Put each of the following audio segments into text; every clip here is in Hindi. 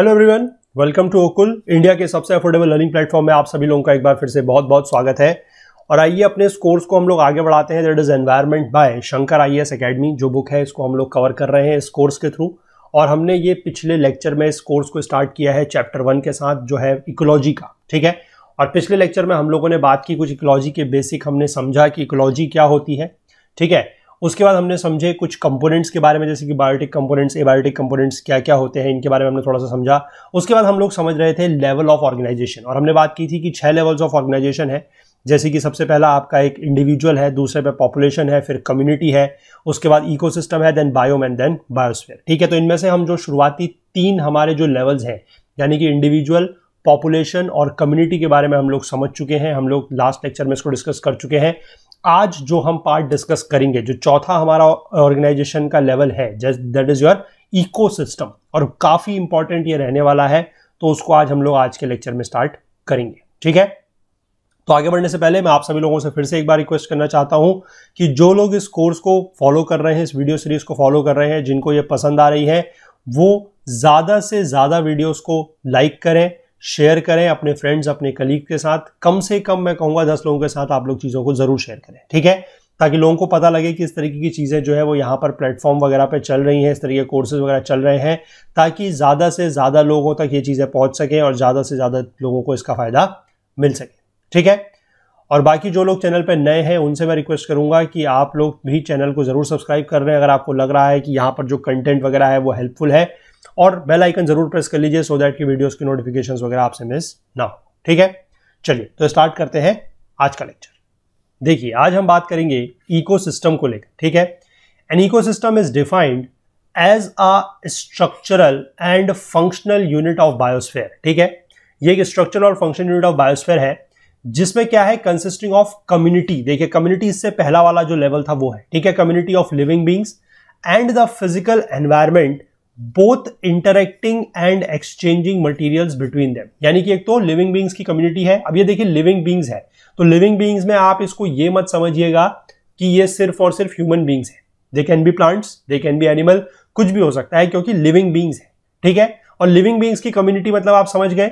Hello everyone welcome to Okul India के सबसे अफोर्डेबल लर्निंग प्लेटफॉर्म में आप सभी लोगों का एक बार फिर से बहुत बहुत स्वागत है और आइए अपने इस कोर्स को हम लोग आगे बढ़ाते हैं that is environment by Shankar I S academy जो बुक है इसको हम लोग कवर कर रहे हैं इस कोर्स के थ्रू और हमने ये पिछले लेक्चर में इस कोर्स को स्टार्ट किया है चैप्टर वन के साथ जो है इकोलॉजी का ठीक है और पिछले लेक्चर में हम लोगों ने बात की कुछ इकोलॉजी के बेसिक हमने समझा कि इकोलॉजी क्या होती है ठीक है उसके बाद हमने समझे कुछ कंपोनेंट्स के बारे में जैसे कि बायोटिक कंपोनेंट्स एबायोटिक कंपोनेंट्स क्या क्या होते हैं इनके बारे में हमने थोड़ा सा समझा उसके बाद हम लोग समझ रहे थे लेवल ऑफ ऑर्गेनाइजेशन और हमने बात की थी कि छः लेवल्स ऑफ ऑर्गेनाइजेशन है जैसे कि सबसे पहला आपका एक इंडिविजुअल है दूसरे पे पॉपुलेशन है फिर कम्युनिटी है उसके बाद इकोसिस्टम है then biome and then biosphere ठीक है तो इनमें से हम जो शुरुआती तीन हमारे जो लेवल्स हैं यानी कि इंडिविजुअल पॉपुलेशन और कम्युनिटी के बारे में हम लोग समझ चुके हैं हम लोग लास्ट लेक्चर में इसको डिस्कस कर चुके हैं आज जो हम पार्ट डिस्कस करेंगे जो चौथा हमारा ऑर्गेनाइजेशन का लेवल है just that is your ecosystem और काफ़ी इंपॉर्टेंट ये रहने वाला है तो उसको आज हम लोग आज के लेक्चर में स्टार्ट करेंगे ठीक है तो आगे बढ़ने से पहले मैं आप सभी लोगों से फिर से एक बार रिक्वेस्ट करना चाहता हूं कि जो लोग इस कोर्स को फॉलो कर रहे हैं इस वीडियो सीरीज को फॉलो कर रहे हैं जिनको ये पसंद आ रही है वो ज़्यादा से ज़्यादा वीडियोस को लाइक करें शेयर करें अपने फ्रेंड्स अपने कलीग के साथ कम से कम मैं कहूंगा दस लोगों के साथ आप लोग चीज़ों को ज़रूर शेयर करें ठीक है ताकि लोगों को पता लगे कि इस तरीके की चीज़ें जो है वो यहाँ पर प्लेटफॉर्म वगैरह पे चल रही हैं इस तरीके कोर्सेज वगैरह चल रहे हैं ताकि ज़्यादा से ज़्यादा लोगों तक ये चीज़ें पहुँच सकें और ज़्यादा से ज़्यादा लोगों को इसका फ़ायदा मिल सके ठीक है और बाकी जो लोग चैनल पर नए हैं उनसे मैं रिक्वेस्ट करूंगा कि आप लोग भी चैनल को ज़रूर सब्सक्राइब कर रहे हैं अगर आपको लग रहा है कि यहाँ पर जो कंटेंट वगैरह है वो हेल्पफुल है और बेल आइकन जरूर प्रेस कर लीजिए सो दैट की वीडियोस की नोटिफिकेशन वगैरह आपसे मिस ना हो ठीक है चलिए तो स्टार्ट करते हैं आज का लेक्चर देखिए आज हम बात करेंगे इकोसिस्टम को लेकर ठीक है an ecosystem is defined as a structural and functional unit of biosphere ठीक है ये एक स्ट्रक्चरल और फंक्शनल यूनिट ऑफ बायोस्फेयर है जिसमें क्या है कंसिस्टिंग ऑफ कम्युनिटी देखिए कम्युनिटी इससे पहला वाला जो लेवल था वो है ठीक है community of living beings and the physical environment both interacting and exchanging material between them यानी कि एक तो लिविंग बींग्स की कम्युनिटी है अब ये देखिए लिविंग बींग्स है तो लिविंग बींग्स में आप इसको ये मत समझिएगा कि ये सिर्फ और सिर्फ ह्यूमन बींग्स है they can be plants they can be animal कुछ भी हो सकता है क्योंकि लिविंग बींग्स है ठीक है और लिविंग बींग्स की कम्युनिटी मतलब आप समझ गए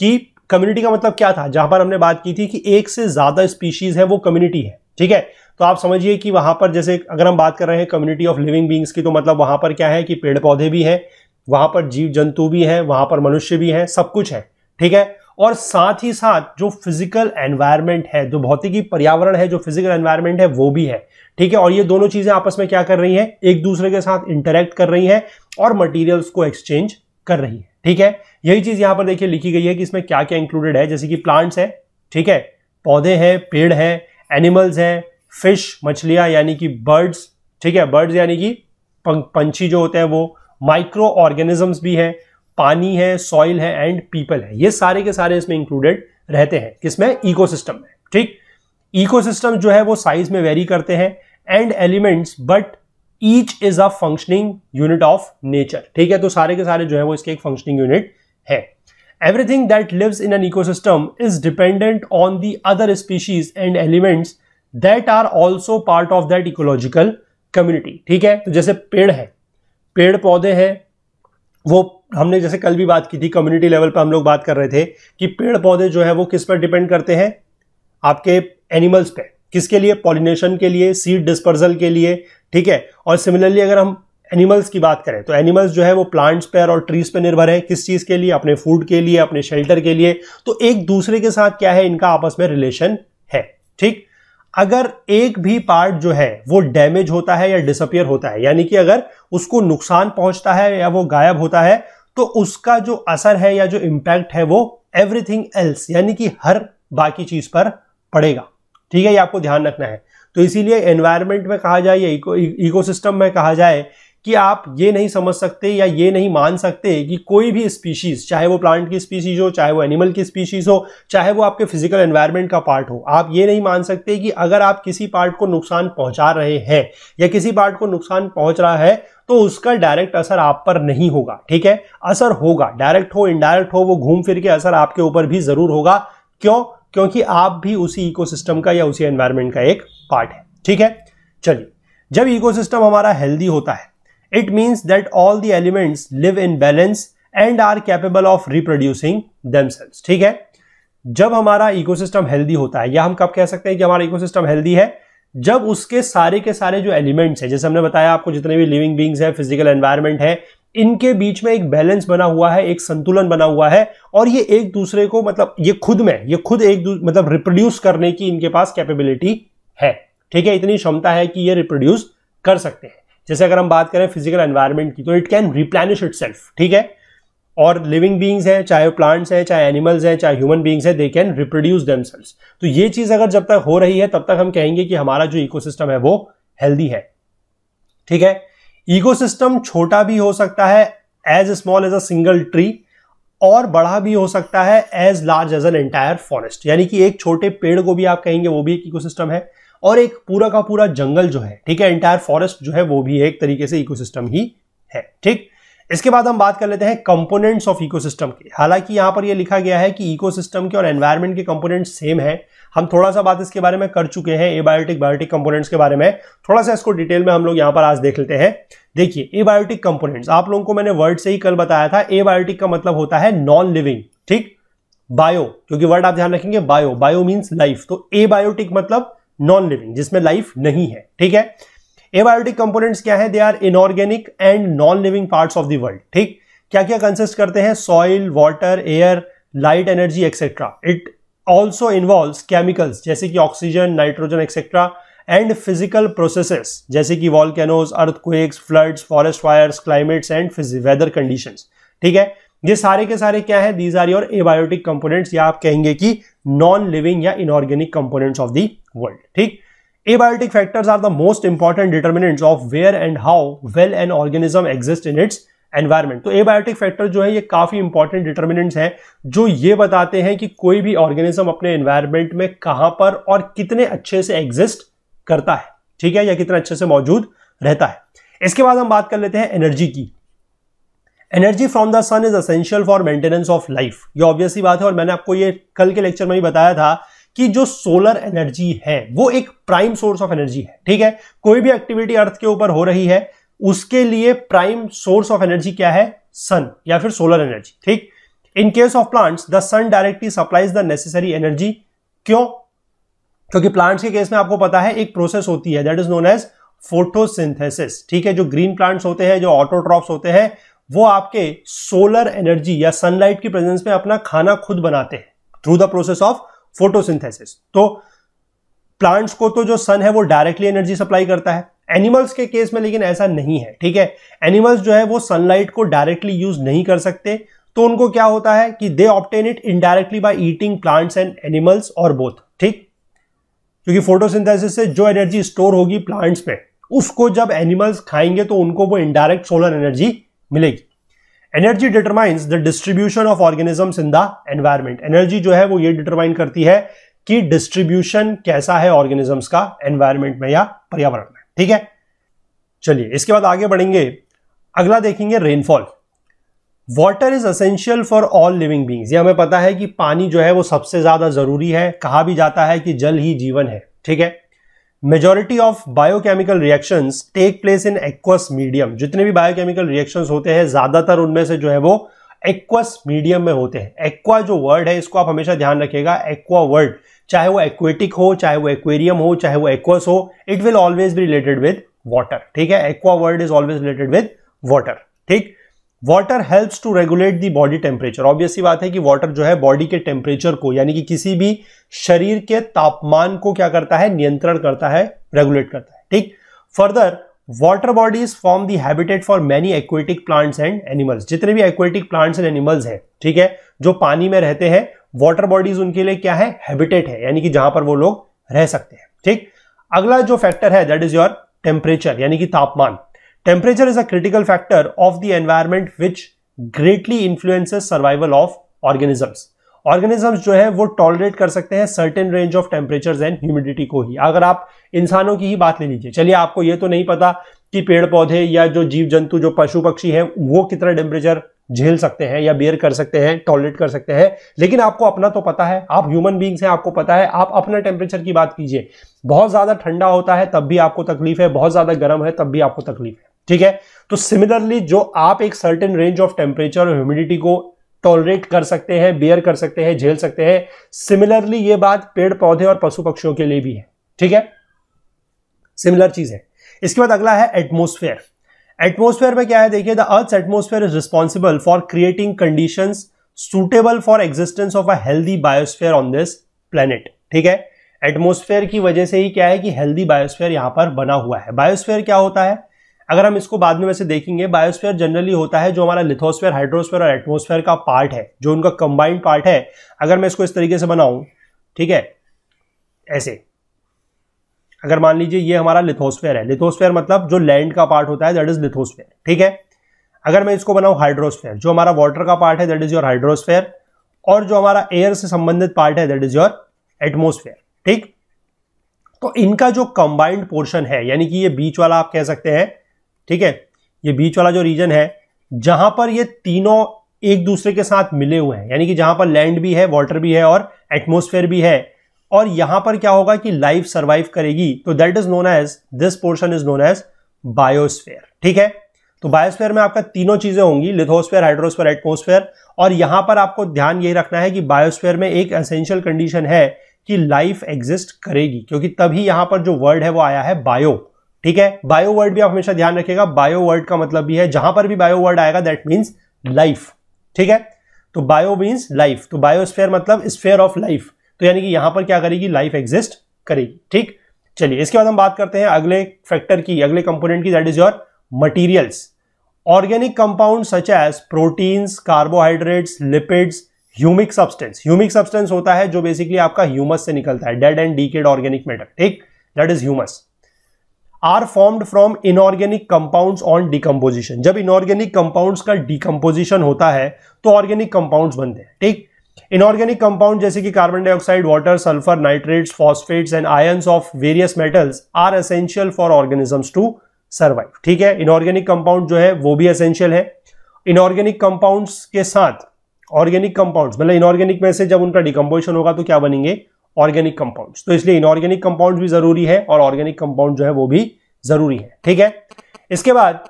कि कम्युनिटी का मतलब क्या था जहां पर हमने बात की थी कि एक से ज्यादा स्पीशीज है वो कम्युनिटी है ठीक है तो आप समझिए कि वहाँ पर जैसे अगर हम बात कर रहे हैं कम्युनिटी ऑफ लिविंग बींग्स की तो मतलब वहाँ पर क्या है कि पेड़ पौधे भी हैं वहाँ पर जीव जंतु भी हैं वहाँ पर मनुष्य भी हैं सब कुछ है ठीक है और साथ ही साथ जो फिजिकल एनवायरनमेंट है जो भौतिकी पर्यावरण है जो फिजिकल एनवायरनमेंट है वो भी है ठीक है और ये दोनों चीजें आपस में क्या कर रही हैं एक दूसरे के साथ इंटरेक्ट कर रही हैं और मटेरियल्स को एक्सचेंज कर रही है ठीक है यही चीज यहां पर देखिए लिखी गई है कि इसमें क्या क्या इंक्लूडेड है जैसे कि प्लांट्स है ठीक है पौधे हैं पेड़ हैं एनिमल्स हैं फिश मछलियाँ यानी कि बर्ड्स ठीक है बर्ड्स यानी कि पंछी जो होते हैं वो माइक्रो ऑर्गेनिजम्स भी हैं पानी है सॉइल है एंड पीपल है ये सारे के सारे इसमें इंक्लूडेड रहते हैं किसमें इकोसिस्टम में ठीक इकोसिस्टम जो है वो साइज में वेरी करते हैं and elements but each is a functioning unit of nature ठीक है तो सारे के सारे जो है वो इसके एक फंक्शनिंग यूनिट है everything that lives in an ecosystem is dependent on the other species and elements that are also part of that ecological community ठीक है तो जैसे पेड़ है पेड़ पौधे हैं वो हमने जैसे कल भी बात की थी कम्युनिटी लेवल पर हम लोग बात कर रहे थे कि पेड़ पौधे जो है वो किस पर डिपेंड करते हैं आपके एनिमल्स पे किसके लिए पॉलिनेशन के लिए सीड डिस्पर्जल के लिए ठीक है और सिमिलरली अगर हम एनिमल्स की बात करें तो एनिमल्स जो है वो प्लांट्स पर और ट्रीज पर निर्भर है किस चीज़ के लिए अपने फूड के लिए अपने शेल्टर के लिए तो एक दूसरे के साथ क्या है इनका आपस में रिलेशन है ठीक अगर एक भी पार्ट जो है वो डैमेज होता है या डिसअपियर होता है यानी कि अगर उसको नुकसान पहुंचता है या वो गायब होता है तो उसका जो असर है या जो इम्पैक्ट है वो एवरीथिंग एल्स यानी कि हर बाकी चीज पर पड़ेगा ठीक है ये आपको ध्यान रखना है तो इसीलिए एनवायरमेंट में कहा जाए या इको इकोसिस्टम में कहा जाए कि आप ये नहीं समझ सकते या ये नहीं मान सकते कि कोई भी स्पीशीज़ चाहे वो प्लांट की स्पीशीज़ हो चाहे वो एनिमल की स्पीशीज़ हो चाहे वो आपके फिजिकल एनवायरनमेंट का पार्ट हो आप ये नहीं मान सकते कि अगर आप किसी पार्ट को नुकसान पहुंचा रहे हैं या किसी पार्ट को नुकसान पहुंच रहा है तो उसका डायरेक्ट असर आप पर नहीं होगा ठीक है असर होगा डायरेक्ट हो इनडायरेक्ट हो वो घूम फिर के असर आपके ऊपर भी ज़रूर होगा क्यों क्योंकि आप भी उसी इकोसिस्टम का या उसी एन्वायरमेंट का एक पार्ट है ठीक है चलिए जब इकोसिस्टम हमारा हेल्दी होता है it means that all the elements live in balance and are capable of reproducing themselves ठीक है जब हमारा इकोसिस्टम हेल्दी होता है या हम कब कह सकते हैं कि हमारा इकोसिस्टम हेल्दी है जब उसके सारे के सारे जो एलिमेंट्स हैं जैसे हमने बताया आपको जितने भी लिविंग बींग्स हैं फिजिकल एनवायरनमेंट है इनके बीच में एक बैलेंस बना हुआ है एक संतुलन बना हुआ है और ये एक दूसरे को मतलब ये खुद में ये खुद एक मतलब रिप्रोड्यूस करने की इनके पास कैपेबिलिटी है ठीक है इतनी क्षमता है कि ये रिप्रोड्यूस कर सकते हैं जैसे अगर हम बात करें फिजिकल एनवायरनमेंट की तो इट कैन रिप्लेनिश इट ठीक है और लिविंग बींग्स हैं चाहे प्लांट्स हैं चाहे एनिमल्स हैं चाहे ह्यूमन बींग्स हैं दे कैन रिप्रोड्यूस दमसेल्स तो ये चीज़ अगर जब तक हो रही है तब तक हम कहेंगे कि हमारा जो इकोसिस्टम है वो हेल्दी है ठीक है इकोसिस्टम छोटा भी हो सकता है as small as a single tree और बड़ा भी हो सकता है as large as an entire forest यानी कि एक छोटे पेड़ को भी आप कहेंगे वो भी एक इकोसिस्टम है और एक पूरा का पूरा जंगल जो है ठीक है एंटायर फॉरेस्ट जो है वो भी एक तरीके से इकोसिस्टम ही है ठीक इसके बाद हम बात कर लेते हैं कंपोनेंट्स ऑफ इकोसिस्टम के हालांकि यहां पर यह लिखा गया है कि इकोसिस्टम के और एनवायरमेंट के कंपोनेंट सेम है हम थोड़ा सा बात इसके बारे में कर चुके हैं एबायोटिक बायोटिक कंपोनेंट्स के बारे में थोड़ा सा इसको डिटेल में हम लोग यहां पर आज देख लेते हैं देखिए एबायोटिक कंपोनेंट्स आप लोगों को मैंने वर्ड से ही कल बताया था एबायोटिक का मतलब होता है नॉन लिविंग ठीक बायो क्योंकि वर्ड आप ध्यान रखेंगे बायो बायो मीन्स लाइफ तो एबायोटिक मतलब नॉन लिविंग जिसमें लाइफ नहीं है ठीक है एबायोटिक कंपोनेंट्स क्या है they are inorganic and non living parts of the world ठीक क्या क्या कंसिस्ट करते हैं soil water air light energy etcetera it also involve chemicals जैसे कि oxygen nitrogen etcetera and physical processes जैसे कि volcanoes earthquakes floods forest fires climates and weather condition ठीक है ये सारे के सारे क्या है these are your abiotic components या आप कहेंगे कि नॉन लिविंग या inorganic components of the world ठीक abiotic factors are the most important determinants of where and how well and organism exist in its environment तो एबायोटिक फैक्टर जो है ये काफी इंपॉर्टेंट डिटर्मिनेंट्स हैं जो ये बताते हैं कि कोई भी ऑर्गेनिज्म अपने एनवायरमेंट में कहां पर और कितने अच्छे से एग्जिस्ट करता है ठीक है या कितना अच्छे से मौजूद रहता है इसके बाद हम बात कर लेते हैं एनर्जी की energy from the sun is essential for maintenance of life ये ऑब्वियसली बात है और मैंने आपको ये कल के लेक्चर में भी बताया था कि जो सोलर एनर्जी है वो एक प्राइम सोर्स ऑफ एनर्जी है ठीक है कोई भी एक्टिविटी अर्थ के ऊपर हो रही है उसके लिए प्राइम सोर्स ऑफ एनर्जी क्या है सन या फिर सोलर एनर्जी ठीक in case of plants the sun directly supplies the necessary energy क्यों क्योंकि प्लांट्स के केस में आपको पता है एक प्रोसेस होती है that is known as photosynthesis ठीक है जो ग्रीन प्लांट्स होते हैं जो ऑटोट्रॉप्स होते हैं वो आपके सोलर एनर्जी या सनलाइट की प्रेजेंस में अपना खाना खुद बनाते हैं through the process of photosynthesis तो प्लांट्स को तो जो सन है वो डायरेक्टली एनर्जी सप्लाई करता है एनिमल्स के केस में लेकिन ऐसा नहीं है ठीक है एनिमल्स जो है वो सनलाइट को डायरेक्टली यूज नहीं कर सकते तो उनको क्या होता है कि they obtain it indirectly by eating plants and animals और बोथ ठीक क्योंकि फोटोसिंथेसिस से जो एनर्जी स्टोर होगी प्लांट्स में उसको जब एनिमल्स खाएंगे तो उनको वो इनडायरेक्ट सोलर एनर्जी मिलेगी energy determines the distribution of organisms in the environment energy जो है वो ये डिटरमाइन करती है कि डिस्ट्रीब्यूशन कैसा है ऑर्गेनिजम्स का एनवायरमेंट में या पर्यावरण में ठीक है चलिए इसके बाद आगे बढ़ेंगे अगला देखेंगे rainfall water is essential for all living beings ये हमें पता है कि पानी जो है वो सबसे ज्यादा जरूरी है कहा भी जाता है कि जल ही जीवन है ठीक है majority of biochemical reactions take place in aqueous medium जितने भी बायोकेमिकल रिएक्शंस होते हैं ज्यादातर उनमें से जो है वो एक्वस मीडियम में होते हैं एक्वा जो वर्ड है इसको आप हमेशा ध्यान रखिएगा एक्वा वर्ड चाहे वो एक्वेटिक हो चाहे वो एक्वेरियम हो चाहे वो एक्वस हो it will always be related with water ठीक है aqua word is always related with water ठीक water helps to regulate the body temperature obvious बात है कि वाटर जो है बॉडी के टेम्परेचर को यानी कि किसी भी शरीर के तापमान को क्या करता है नियंत्रण करता है रेगुलेट करता है ठीक further water bodies form the habitat for many aquatic plants and animals जितने भी एक्वेटिक प्लांट्स एंड एनिमल्स हैं ठीक है जो पानी में रहते हैं वाटर बॉडीज उनके लिए क्या है हैबिटेट है यानी कि जहां पर वो लोग रह सकते हैं ठीक अगला जो फैक्टर है दैट इज योर टेम्परेचर यानी कि तापमान Temperature is a critical factor of the environment which greatly influences survival of organisms. Organisms जो है वो टॉलरेट कर सकते हैं certain range of temperature and humidity को ही अगर आप इंसानों की ही बात ले लीजिए चलिए आपको ये तो नहीं पता कि पेड़ पौधे या जो जीव जंतु जो पशु पक्षी हैं वो कितना टेम्परेचर झेल सकते हैं या बियर कर सकते हैं टॉलरेट कर सकते हैं लेकिन आपको अपना तो पता है आप ह्यूमन बींग्स हैं आपको पता है आप अपना टेम्परेचर की बात कीजिए बहुत ज़्यादा ठंडा होता है तब भी आपको तकलीफ है बहुत ज़्यादा गर्म है तब भी आपको तकलीफ है ठीक है तो सिमिलरली जो आप एक सर्टेन रेंज ऑफ टेम्परेचर और ह्यूमिडिटी को टॉलरेट कर सकते हैं बियर कर सकते हैं झेल सकते हैं सिमिलरली ये बात पेड़ पौधे और पशु पक्षियों के लिए भी है ठीक है सिमिलर चीज है इसके बाद अगला है एटमोस्फेयर एटमोस्फेयर में क्या है देखिए the earth atmosphere is responsible for creating condition suitable for existence of a healthy biosphere on this planet ठीक है एटमोस्फेयर की वजह से ही क्या है कि हेल्दी बायोस्फेयर यहां पर बना हुआ है बायोस्फेयर क्या होता है अगर हम इसको बाद में वैसे देखेंगे बायोस्फीयर जनरली होता है जो हमारा लिथोस्फेयर हाइड्रोस्फेयर और एटमोस्फेयर का पार्ट है जो उनका कंबाइंड पार्ट है अगर मैं इसको इस तरीके से बनाऊं ठीक है ऐसे अगर मान लीजिए ये हमारा लिथोस्फेयर है लिथोस्फेयर मतलब जो लैंड का पार्ट होता है दैट इज लिथोस्फेयर ठीक है अगर मैं इसको बनाऊं हाइड्रोस्फेयर जो हमारा वाटर का पार्ट है दैट इज योर हाइड्रोस्फेयर और जो हमारा एयर से संबंधित पार्ट है दैट इज योर एटमोस्फेयर ठीक तो इनका जो कंबाइंड पोर्शन है यानी कि ये बीच वाला आप कह सकते हैं ठीक है ये बीच वाला जो रीजन है जहां पर ये तीनों एक दूसरे के साथ मिले हुए हैं यानी कि जहां पर लैंड भी है वाटर भी है और एटमोस्फेयर भी है और यहां पर क्या होगा कि लाइफ सर्वाइव करेगी तो that is known as this portion is known as biosphere ठीक है तो बायोस्फेयर में आपका तीनों चीजें होंगी लिथोस्फेयर हाइड्रोस्फेयर एटमोस्फेयर और यहां पर आपको ध्यान ये रखना है कि बायोस्फेयर में एक एसेंशियल कंडीशन है कि लाइफ एग्जिस्ट करेगी क्योंकि तभी यहां पर जो वर्ड है वो आया है बायो ठीक है बायो वर्ड भी आप हमेशा ध्यान रखिएगा बायो वर्ड का मतलब भी है जहां पर भी बायो वर्ड आएगा दैट मीन्स लाइफ ठीक है तो बायो मीन्स लाइफ तो बायोस्फेयर मतलब स्फेयर ऑफ लाइफ तो यानी कि यहां पर क्या करेगी लाइफ एग्जिस्ट करेगी ठीक चलिए इसके बाद हम बात करते हैं अगले फैक्टर की अगले कंपोनेंट की that is your materials organic compound such as proteins carbohydrates lipids humic substance humic substance होता है जो बेसिकली आपका ह्यूमस से निकलता है dead and decayed organic matter ठीक that is humus are formed from inorganic compounds on decomposition जब इनऑर्गेनिक कंपाउंड्स का डिकम्पोजिशन होता है तो ऑर्गेनिक कंपाउंड्स बनते हैं ठीक इनऑर्गेनिक कंपाउंड जैसे कि carbon dioxide water sulphur nitrates phosphates and ions of various metals are essential for organisms to survive ठीक है इनऑर्गेनिक कंपाउंड जो है वो भी असेंशियल है इनऑर्गेनिक कंपाउंड्स के साथ ऑर्गेनिक कंपाउंड्स मतलब इनऑर्गेनिक में से जब उनका डिकम्पोजिशन होगा तो क्या बनेंगे ऑर्गेनिक कंपाउंड्स तो इसलिए इनऑर्गेनिक कंपाउंड भी जरूरी है और ऑर्गेनिक कंपाउंड जो है वो भी जरूरी है ठीक है इसके बाद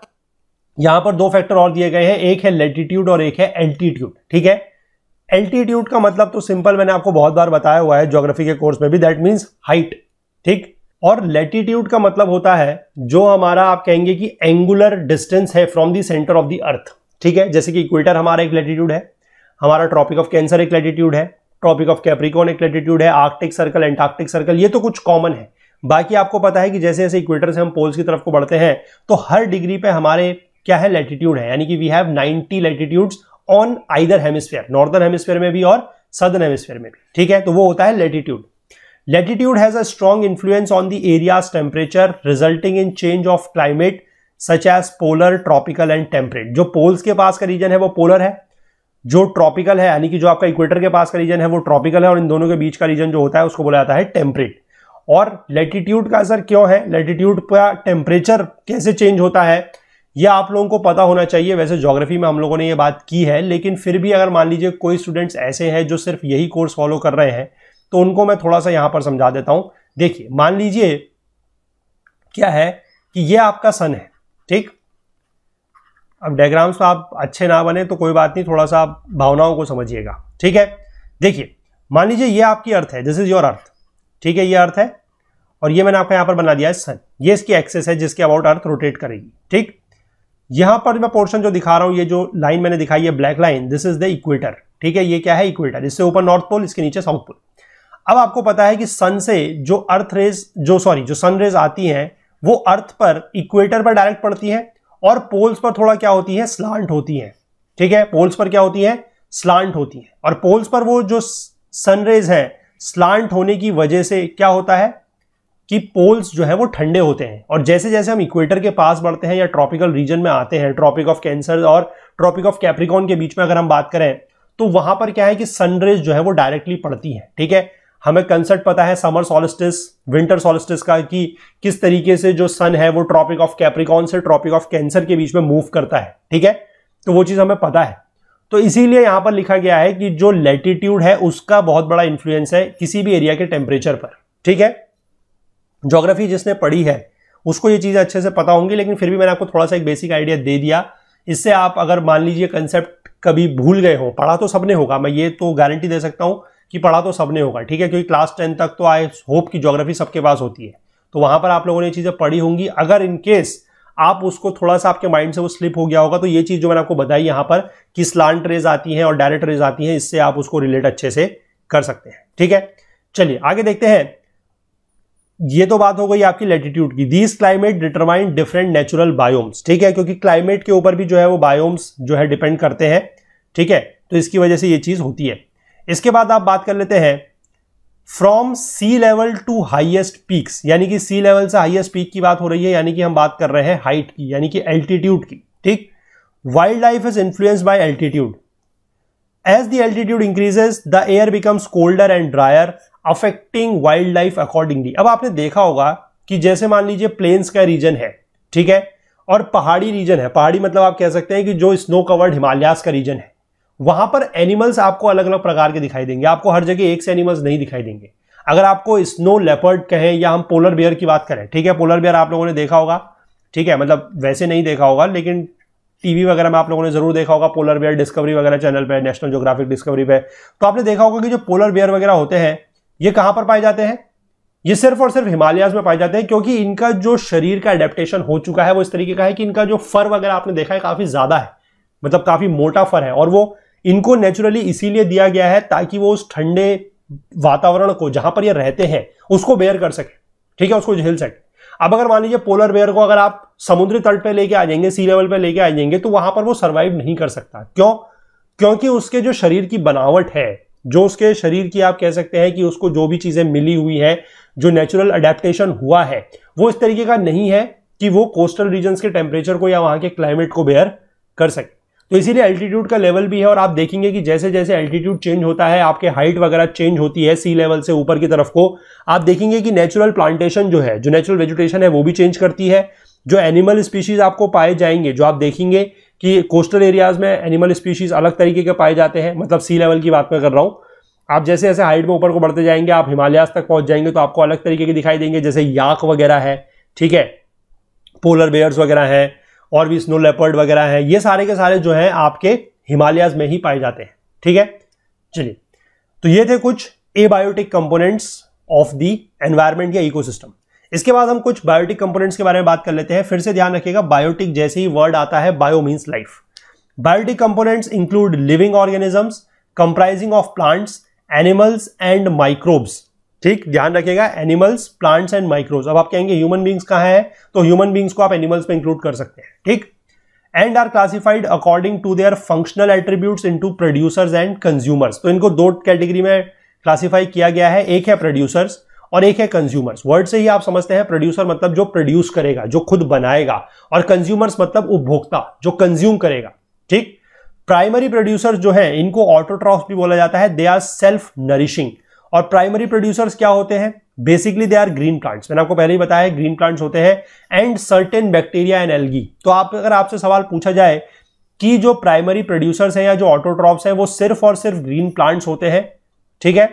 यहां पर दो फैक्टर और दिए गए हैं एक है लेटीट्यूड और एक है एल्टीट्यूड ठीक है एल्टीट्यूड का मतलब तो सिंपल मैंने आपको बहुत बार बताया हुआ है ज्योग्राफी के कोर्स में भी दैट मीन्स हाइट ठीक और लेटीट्यूड का मतलब होता है जो हमारा आप कहेंगे कि एंगुलर डिस्टेंस है from the centre of the earth ठीक है जैसे कि इक्वेटर हमारा एक लेटीट्यूड है हमारा ट्रॉपिक ऑफ कैंसर एक लेटीट्यूड है ट्रॉपिक ऑफ एक लेटिट्यूड है आर्कटिक सर्कल एंटार्क्टिक सर्कल ये तो कुछ कॉमन है बाकी आपको पता है कि जैसे जैसे इक्वेटर से हम पोल्स की तरफ को बढ़ते हैं तो हर डिग्री पे हमारे क्या है लेटिट्यूड है यानी कि we have 90 latitudes on either hemisphere northern hemisphere में भी और सदर्न हेमिस्फेयर में भी ठीक है तो वो होता है latitude latitude has a strong influence on the area's temperature resulting in change of climate such as polar tropical and temperate जो पोल्स के पास का रीजन है वो पोलर है जो ट्रॉपिकल है यानी कि जो आपका इक्वेटर के पास का रीजन है वो ट्रॉपिकल है और इन दोनों के बीच का रीजन जो होता है उसको बोला जाता है टेम्परेट और लेटीट्यूड का असर क्यों है लेटीट्यूड का टेम्परेचर कैसे चेंज होता है यह आप लोगों को पता होना चाहिए वैसे ज्योग्राफी में हम लोगों ने ये बात की है लेकिन फिर भी अगर मान लीजिए कोई स्टूडेंट्स ऐसे हैं जो सिर्फ यही कोर्स फॉलो कर रहे हैं तो उनको मैं थोड़ा सा यहां पर समझा देता हूं देखिए मान लीजिए क्या है कि ये आपका सन है ठीक अब डायग्राम्स तो आप अच्छे ना बने तो कोई बात नहीं थोड़ा सा आप भावनाओं को समझिएगा ठीक है देखिए मान लीजिए ये आपकी अर्थ है दिस इज योर अर्थ ठीक है ये अर्थ है और ये मैंने आपका यहाँ पर बना दिया है सन ये इसकी एक्सेस है जिसके अबाउट अर्थ रोटेट करेगी ठीक यहाँ पर मैं पोर्शन जो दिखा रहा हूँ ये जो लाइन मैंने दिखाई है black line this is the equator ठीक है ये क्या है इक्वेटर इससे ऊपर नॉर्थ पोल इसके नीचे साउथ पोल अब आपको पता है कि सन से जो अर्थ रेज जो सॉरी जो सन रेज आती हैं वो अर्थ पर इक्वेटर पर डायरेक्ट पड़ती हैं और पोल्स पर थोड़ा क्या होती है स्लांट होती है ठीक है पोल्स पर क्या होती है स्लांट होती है और पोल्स पर वो जो सनरेज है स्लांट होने की वजह से क्या होता है कि पोल्स जो है वो ठंडे होते हैं और जैसे जैसे हम इक्वेटर के पास बढ़ते हैं या ट्रॉपिकल रीजन में आते हैं ट्रॉपिक ऑफ कैंसर और ट्रॉपिक ऑफ कैप्रिकॉन के बीच में अगर हम बात करें तो वहां पर क्या है कि सनरेज जो है वो डायरेक्टली पड़ती है ठीक है हमें कंसेप्ट पता है समर सोलिस्टिस विंटर सोलिस्टिस का कि किस तरीके से जो सन है वो ट्रॉपिक ऑफ कैप्रिकॉन से ट्रॉपिक ऑफ कैंसर के बीच में मूव करता है ठीक है तो वो चीज़ हमें पता है तो इसीलिए यहां पर लिखा गया है कि जो लेटीट्यूड है उसका बहुत बड़ा इन्फ्लुएंस है किसी भी एरिया के टेम्परेचर पर ठीक है जोग्राफी जिसने पढ़ी है उसको ये चीज़ें अच्छे से पता होंगी लेकिन फिर भी मैंने आपको थोड़ा सा एक बेसिक आइडिया दे दिया इससे आप अगर मान लीजिए कंसेप्ट कभी भूल गए हो पढ़ा तो सबने होगा मैं ये तो गारंटी दे सकता हूं कि पढ़ा तो सबने होगा ठीक है क्योंकि क्लास टेन तक तो आई होप की ज्योग्राफी सबके पास होती है तो वहां पर आप लोगों ने चीज़ें पढ़ी होंगी अगर इनकेस आप उसको थोड़ा सा आपके माइंड से वो स्लिप हो गया होगा तो ये चीज़ जो मैंने आपको बताई यहां पर कि स्लांट रेज आती है और डायरेक्ट रेज आती है इससे आप उसको रिलेट अच्छे से कर सकते हैं ठीक है चलिए आगे देखते हैं ये तो बात हो गई आपकी लेटिट्यूड की these climate determine different natural biomes ठीक है क्योंकि क्लाइमेट के ऊपर भी जो है वो बायोम्स जो है डिपेंड करते हैं ठीक है तो इसकी वजह से ये चीज़ होती है इसके बाद आप बात कर लेते हैं from sea level to highest peaks यानी कि सी लेवल से हाइएस्ट पीक की बात हो रही है यानी कि हम बात कर रहे हैं हाइट की यानी कि एल्टीट्यूड की ठीक wildlife is influence by altitude as the altitude increases the air becomes colder and drier affecting wildlife accordingly अब आपने देखा होगा कि जैसे मान लीजिए प्लेन्स का रीजन है ठीक है और पहाड़ी रीजन है पहाड़ी मतलब आप कह सकते हैं कि जो स्नो कवर्ड हिमालयास का रीजन है वहां पर एनिमल्स आपको अलग अलग प्रकार के दिखाई देंगे आपको हर जगह एक से एनिमल्स नहीं दिखाई देंगे अगर आपको स्नो लेपर्ड कहें या हम पोलर बियर की बात करें ठीक है पोलर बियर आप लोगों ने देखा होगा ठीक है मतलब वैसे नहीं देखा होगा लेकिन टीवी वगैरह में आप लोगों ने जरूर देखा होगा पोलर बियर डिस्कवरी वगैरह चैनल पर नेशनल जोग्राफिक डिस्कवरी पे तो आपने देखा होगा कि जो पोलर बियर वगैरह होते हैं ये कहाँ पर पाए जाते हैं ये सिर्फ और सिर्फ हिमालयाज में पाए जाते हैं क्योंकि इनका जो शरीर का एडेप्टेशन हो चुका है वो इस तरीके का है कि इनका जो फर वगैरह आपने देखा है काफी ज्यादा है मतलब काफी मोटा फर है और वो इनको नेचुरली इसीलिए दिया गया है ताकि वो उस ठंडे वातावरण को जहां पर ये रहते हैं उसको बेयर कर सके ठीक है उसको झेल सके अब अगर मान लीजिए पोलर बेयर को अगर आप समुद्री तट पर लेके आ जाएंगे सी लेवल पर लेके आ जाएंगे तो वहां पर वो सर्वाइव नहीं कर सकता क्यों क्योंकि उसके जो शरीर की बनावट है जो उसके शरीर की आप कह सकते हैं कि उसको जो भी चीजें मिली हुई है जो नेचुरल अडेप्टेशन हुआ है वो इस तरीके का नहीं है कि वो कोस्टल रीजन के टेम्परेचर को या वहां के क्लाइमेट को बेयर कर सके तो इसीलिए एल्टीट्यूड का लेवल भी है और आप देखेंगे कि जैसे जैसे एल्टीट्यूड चेंज होता है आपके हाइट वगैरह चेंज होती है सी लेवल से ऊपर की तरफ को आप देखेंगे कि नेचुरल प्लांटेशन जो है जो नेचुरल वेजिटेशन है वो भी चेंज करती है जो एनिमल स्पीशीज आपको पाए जाएंगे जो आप देखेंगे कि कोस्टल एरियाज में एनिमल स्पीशीज अलग तरीके के पाए जाते हैं मतलब सी लेवल की बात मैं कर रहा हूँ आप जैसे जैसे हाइट में ऊपर को बढ़ते जाएंगे आप हिमालयाज तक पहुंच जाएंगे तो आपको अलग तरीके के दिखाई देंगे जैसे याक वगैरह है ठीक है पोलर बेयर्स वगैरह हैं और भी स्नो लेपर्ड वगैरह हैं ये सारे के सारे जो हैं आपके हिमालयाज में ही पाए जाते हैं ठीक है चलिए तो ये थे कुछ abiotic components of the environment या इकोसिस्टम इसके बाद हम कुछ बायोटिक कंपोनेंट्स के बारे में बात कर लेते हैं फिर से ध्यान रखिएगा बायोटिक जैसे ही वर्ड आता है bio means life biotic components include living organisms comprising of plants animals and microbes ठीक ध्यान रखिएगा एनिमल्स प्लांट्स एंड माइक्रोज अब आप कहेंगे ह्यूमन बींग्स कहा है तो ह्यूमन बींग्स को आप एनिमल्स में इंक्लूड कर सकते हैं ठीक and are classified according to their functional into producers and consumers तो इनको दो कैटेगरी में क्लासिफाई किया गया है एक है प्रोड्यूसर्स और एक है कंज्यूमर्स वर्ड से ही आप समझते हैं प्रोड्यूसर मतलब जो प्रोड्यूस करेगा जो खुद बनाएगा और कंज्यूमर्स मतलब उपभोक्ता जो कंज्यूम करेगा ठीक प्राइमरी प्रोड्यूसर्स जो है इनको ऑटोट्रॉफ भी बोला जाता है दे आर सेल्फ नरिशिंग और प्राइमरी प्रोड्यूसर्स क्या होते हैं basically they are green plants मैंने आपको पहले ही बताया ग्रीन प्लांट्स होते हैं and certain bacteria and algae तो आप अगर आपसे सवाल पूछा जाए कि जो प्राइमरी प्रोड्यूसर्स हैं या जो ऑटोट्रॉप्स हैं वो सिर्फ और सिर्फ ग्रीन प्लांट्स होते हैं ठीक है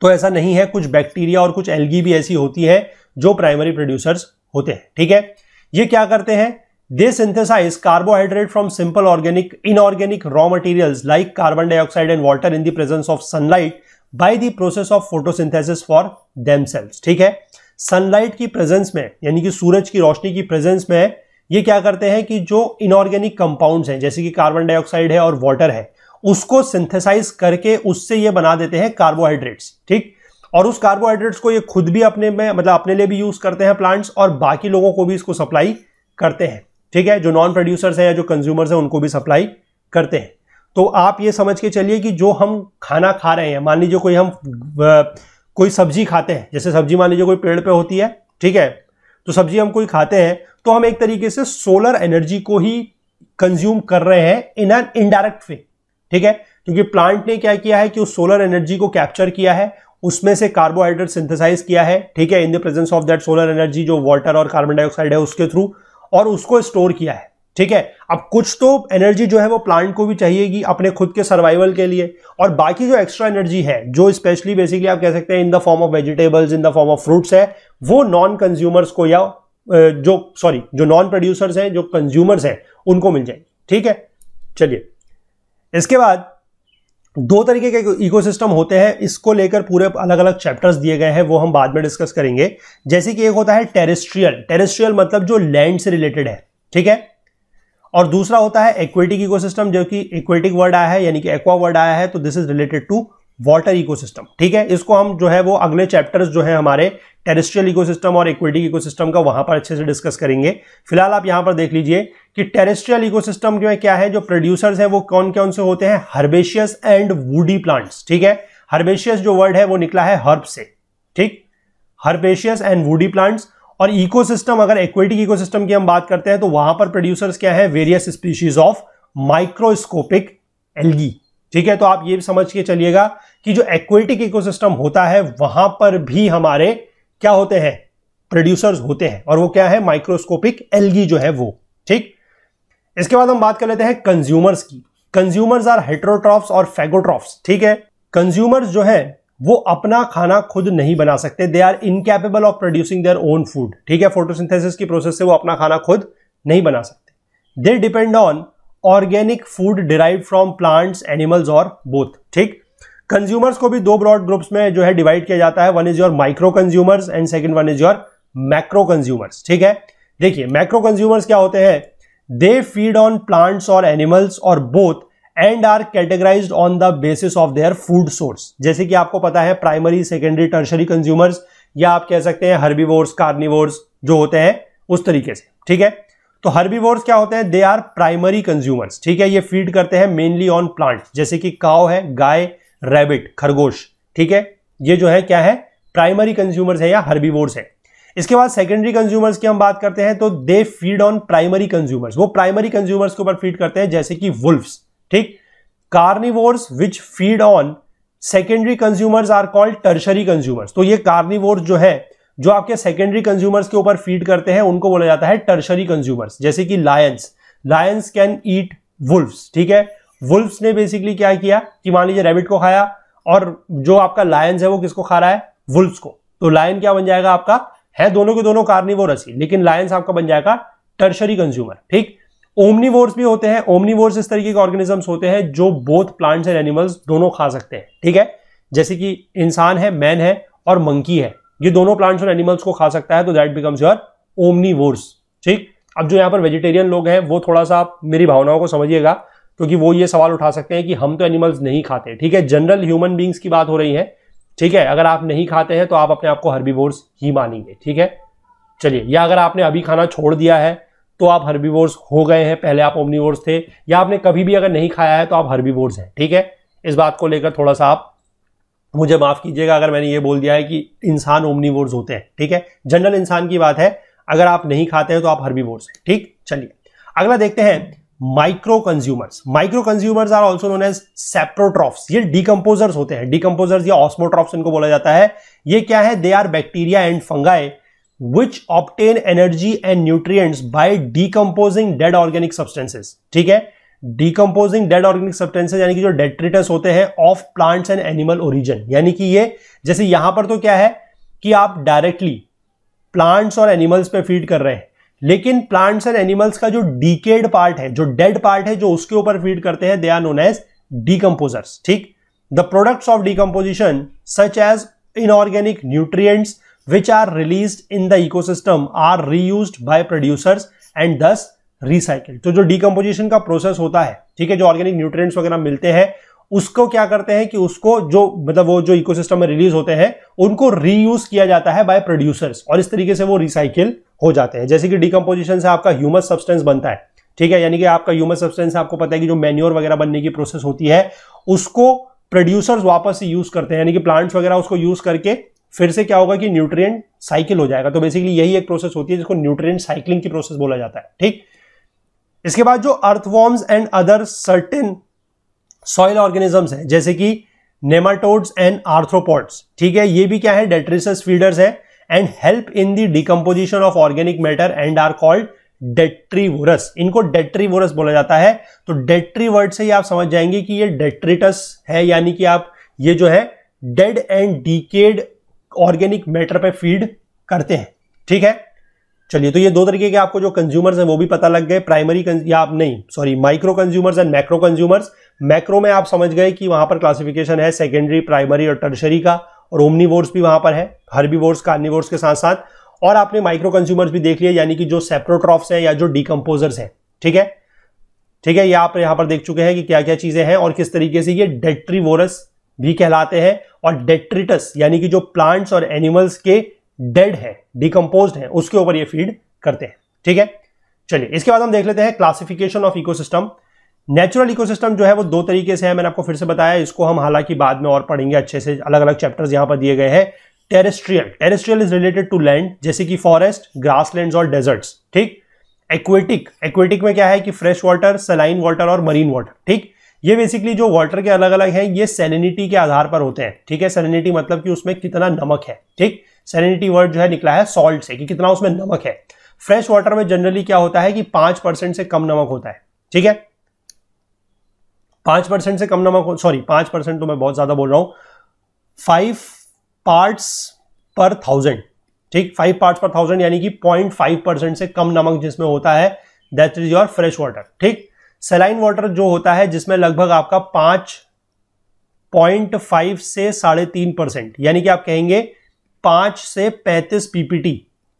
तो ऐसा नहीं है कुछ बैक्टीरिया और कुछ एलगी भी ऐसी होती है जो प्राइमरी प्रोड्यूसर्स होते हैं ठीक है ये क्या करते हैं they synthesise carbohydrate from simple organic inorganic raw materials like carbon dioxide and water in the presence of sunlight by the process of photosynthesis for themselves ठीक है सनलाइट की प्रेजेंस में यानी कि सूरज की रोशनी की प्रेजेंस में ये क्या करते हैं कि जो इनऑर्गेनिक कंपाउंड्स हैं जैसे कि कार्बन डाइऑक्साइड है और वाटर है उसको सिंथेसाइज करके उससे ये बना देते हैं कार्बोहाइड्रेट्स ठीक और उस कार्बोहाइड्रेट्स को ये खुद भी अपने में मतलब अपने लिए भी यूज करते हैं प्लांट्स और बाकी लोगों को भी इसको सप्लाई करते हैं ठीक है जो नॉन प्रोड्यूसर्स हैं या जो कंज्यूमर्स हैं उनको भी सप्लाई करते हैं तो आप ये समझ के चलिए कि जो हम खाना खा रहे हैं मान लीजिए कोई हम कोई सब्जी खाते हैं जैसे सब्जी मान लीजिए कोई पेड़ पे होती है ठीक है तो सब्जी हम कोई खाते हैं तो हम एक तरीके से सोलर एनर्जी को ही कंज्यूम कर रहे हैं इन एन इनडायरेक्ट वे ठीक है क्योंकि प्लांट ने क्या किया है कि उस सोलर एनर्जी को कैप्चर किया है उसमें से कार्बोहाइड्रेट सिंथेसाइज किया है ठीक है in the presence of that solar energy जो वाटर और कार्बन डाइऑक्साइड है उसके थ्रू और उसको स्टोर किया है ठीक है अब कुछ तो एनर्जी जो है वो प्लांट को भी चाहिएगी अपने खुद के सर्वाइवल के लिए और बाकी जो एक्स्ट्रा एनर्जी है जो स्पेशली बेसिकली आप कह सकते हैं in the form of vegetables in the form of fruits है वो नॉन कंज्यूमर्स को या जो सॉरी जो नॉन प्रोड्यूसर्स हैं जो कंज्यूमर्स हैं उनको मिल जाएगी ठीक है चलिए इसके बाद दो तरीके के इकोसिस्टम होते हैं इसको लेकर पूरे अलग अलग चैप्टर्स दिए गए हैं वो हम बाद में डिस्कस करेंगे जैसे कि एक होता है टेरेस्ट्रियल टेरेस्ट्रियल मतलब जो लैंड से रिलेटेड है ठीक है और दूसरा होता है एक्वेटिक इकोसिस्टम जो कि एक्वेटिक वर्ड आया है यानी कि एक्वा वर्ड आया है तो this is related to water ecosystem ठीक है इसको हम जो है वो अगले चैप्टर्स जो है हमारे टेरेस्ट्रियल इकोसिस्टम और एक्वेटिक इकोसिस्टम का वहां पर अच्छे से डिस्कस करेंगे फिलहाल आप यहां पर देख लीजिए कि टेरेस्ट्रियल इकोसिस्टम जो है क्या है जो प्रोड्यूसर्स है वो कौन कौन से होते हैं हर्बेशियस एंड वूडी प्लांट्स ठीक है हर्बेशियस जो वर्ड है वो निकला है हर्ब से ठीक हर्बेशियस एंड वूडी प्लांट्स और इकोसिस्टम अगर एक्वेटिक इकोसिस्टम की हम बात करते हैं तो वहां पर प्रोड्यूसर्स क्या है various species of microscopic algae ठीक है तो आप ये भी समझ के चलिएगा कि जो एक्वेटिक इकोसिस्टम होता है वहां पर भी हमारे क्या होते हैं प्रोड्यूसर्स होते हैं और वो क्या है माइक्रोस्कोपिक एलगी जो है वो ठीक इसके बाद हम बात कर लेते हैं कंज्यूमर्स की कंज्यूमर्स आर हेट्रोट्रॉफ्स और फेगोट्रॉफ्स ठीक है कंज्यूमर्स जो है वो अपना खाना खुद नहीं बना सकते they are incapable of producing their own food ठीक है फोटोसिंथेसिस की प्रोसेस से वो अपना खाना खुद नहीं बना सकते they depend on organic food derive from plants animals और बोथ ठीक कंज्यूमर्स को भी दो ब्रॉड ग्रुप्स में जो है डिवाइड किया जाता है one is your micro consumers and second one is your macro consumers ठीक है देखिए मैक्रो कंज्यूमर्स क्या होते हैं दे फीड ऑन प्लांट्स और एनिमल्स और both and are categorise on the basis of their food source जैसे कि आपको पता है प्राइमरी सेकेंडरी टर्शरी कंज्यूमर्स या आप कह सकते हैं हर्बीवोर्स कार्निवोर्स जो होते हैं उस तरीके से ठीक है तो हर्बीवोर्स क्या होते हैं दे आर प्राइमरी कंज्यूमर्स ठीक है ये फीड करते हैं मेनली ऑन प्लांट जैसे कि काव है गाय रैबिट खरगोश ठीक है ये जो है क्या है प्राइमरी कंज्यूमर्स है या हर्बीवोर्स है इसके बाद सेकेंडरी कंज्यूमर्स की हम बात करते हैं तो they feed on primary consumers वो प्राइमरी कंज्यूमर्स के ऊपर फीड करते हैं जैसे कि वुल्फ्स ठीक carnivores which feed on secondary consumers are called tertiary consumers तो ये कार्निवोर्स जो है जो आपके सेकेंडरी कंज्यूमर्स के ऊपर फीड करते हैं उनको बोला जाता है टर्शरी कंज्यूमर्स जैसे कि lions lions can eat wolfs ठीक है वुल्फ्स ने बेसिकली क्या किया कि मान लीजिए रेबिट को खाया और जो आपका लायंस है वो किसको खा रहा है वुल्फ्स को तो लायन क्या बन जाएगा आपका है दोनों के दोनों कार्निवोरस ही लेकिन लायंस आपका बन जाएगा टर्शरी कंज्यूमर ठीक ओमनीवोर्स भी होते हैं ओमनीवोर्स इस तरीके के ऑर्गेनिजम्स होते हैं जो बोथ प्लांट्स एंड एनिमल्स दोनों खा सकते हैं ठीक है जैसे कि इंसान है मैन है और मंकी है ये दोनों प्लांट्स और एनिमल्स को खा सकता है तो दैट बिकम्स योर ओमनीवोर्स ठीक अब जो यहाँ पर वेजिटेरियन लोग हैं वो थोड़ा सा आप मेरी भावनाओं को समझिएगा क्योंकि वो ये सवाल उठा सकते हैं कि हम तो एनिमल्स नहीं खाते ठीक है जनरल ह्यूमन बींग्स की बात हो रही है ठीक है अगर आप नहीं खाते हैं तो आप अपने आप को हर्बीवोर्स ही मानेंगे ठीक है चलिए या अगर आपने अभी खाना छोड़ दिया है तो आप हर्बीवोर्स हो गए हैं पहले आप ओमनीवोर्स थे या आपने कभी भी अगर नहीं खाया है तो आप हर्बीवोर्स हैं ठीक है इस बात को लेकर थोड़ा सा आप मुझे माफ़ कीजिएगा अगर मैंने ये बोल दिया है कि इंसान ओमनीवोर्स होते हैं ठीक है जनरल इंसान की बात है अगर आप नहीं खाते हैं तो आप हर्बीवोर्स हैं ठीक चलिए अगला देखते हैं micro consumers micro consumers are also known as saprotrophs ये डिकम्पोजर्स होते हैं डिकम्पोजर्स या ऑस्मोट्रॉफ्स इनको बोला जाता है ये क्या है they are bacteria and fungi which obtain energy and nutrients by decomposing dead organic substances ठीक है डीकम्पोजिंग डेड ऑर्गेनिक सब्सटेंसेज यानी कि जो डेट्रिटस होते हैं of plants and animal origin यानी कि ये जैसे यहां पर तो क्या है कि आप डायरेक्टली प्लांट्स और एनिमल्स पे फीड कर रहे हैं लेकिन प्लांट्स एंड एनिमल्स का जो डीकेड पार्ट है जो डेड पार्ट है जो उसके ऊपर फीड करते हैं they are known as decomposers ठीक the products of decomposition such as inorganic nutrients which are released in the ecosystem are reused by producers and thus recycle तो जो डिकम्पोजिशन का प्रोसेस होता है ठीक है जो ऑर्गेनिक न्यूट्रिय वगैरह मिलते हैं उसको क्या करते हैं कि उसको जो मतलब वो जो इकोसिस्टम में रिलीज होते हैं उनको री यूज किया जाता है बाय प्रोड्यूसर्स और इस तरीके से वो रिसाइकिल हो जाते हैं जैसे कि डिकम्पोजिशन से आपका ह्यूमस सब्सटेंस बनता है ठीक है यानी कि आपका ह्यूमस सब्सटेंस आपको पता है कि जो मैन्योर वगैरह बनने की प्रोसेस होती है उसको प्रोड्यूसर्स वापस से यूज करते हैं यानी कि प्लांट्स वगैरह उसको यूज करके फिर से क्या होगा कि न्यूट्रिएंट साइकिल हो जाएगा तो बेसिकली यही एक प्रोसेस होती है जिसको न्यूट्रिएंट साइकिलिंग की प्रोसेस बोला जाता है ठीक इसके बाद जो earthworms and other certain soil organisms हैं जैसे कि नेमाटोड्स एंड आर्थ्रोपोड्स ठीक है ये भी क्या है डेट्रिसस फीडर्स है and help in the decomposition of organic matter and are called detritivores इनको डेट्रीवोरस बोला जाता है तो डेट्री वर्ड से ही आप समझ जाएंगे कि ये डेट्रिटस है यानी कि आप ये जो है dead and decayed organic matter पे फीड करते हैं ठीक है चलिए तो ये दो तरीके के आपको जो कंज्यूमर्स हैं वो भी पता लग गए प्राइमरी या आप नहीं sorry micro consumers and macro consumers macro में आप समझ गए कि वहां पर क्लासिफिकेशन है सेकेंडरी प्राइमरी और टर्शरी का और ओमनी भी वहां पर है हर्बीवोर्स कार्निवोर्स के साथ साथ और आपने माइक्रो कंज्यूमर्स भी देख लिया यानी कि जो सेप्रोट्रॉफ्स हैं या जो डिकम्पोजर्स हैं ठीक है ठीक है ये आप यहां पर देख चुके हैं कि क्या क्या चीजें हैं और किस तरीके से ये डेट्रीवोरस भी कहलाते हैं और डेट्रिटस यानी कि जो प्लांट्स और एनिमल्स के डेड हैं डिकम्पोज हैं उसके ऊपर ये फीड करते हैं ठीक है चलिए इसके बाद हम देख लेते हैं classification of ecosystem natural ecosystem जो है वो दो तरीके से है मैंने आपको फिर से बताया इसको हम हालांकि बाद में और पढ़ेंगे अच्छे से अलग अलग चैप्टर्स यहां पर दिए गए हैं terrestrial terrestrial is related to land जैसे कि फॉरेस्ट ग्रास और डेजर्ट्स ठीक एक्वेटिक एक्वेटिक में क्या है कि फ्रेश वाटर सलाइन वाटर और मरीन वाटर ठीक ये बेसिकली जो वाटर के अलग अलग हैं ये सेलिनिटी के आधार पर होते हैं ठीक है सेलिनिटी मतलब कि उसमें कितना नमक है ठीक सेलिनिटी वर्ड जो है निकला है सॉल्ट से कि कितना उसमें नमक है फ्रेश वाटर में जनरली क्या होता है कि पांच परसेंट से कम नमक होता है ठीक है पांच परसेंट से कम नमक सॉरी पांच परसेंट तो मैं बहुत ज्यादा बोल रहा हूं फाइव पार्ट्स पर थाउजेंड ठीक फाइव पार्ट्स पर थाउजेंड यानी कि पॉइंट फाइव परसेंट से कम नमक जिसमें होता है that is your fresh water ठीक सेलाइन वाटर जो होता है जिसमें लगभग आपका पांच पॉइंट फाइव से साढ़े तीन परसेंट यानी कि आप कहेंगे पांच से पैंतीस पीपीटी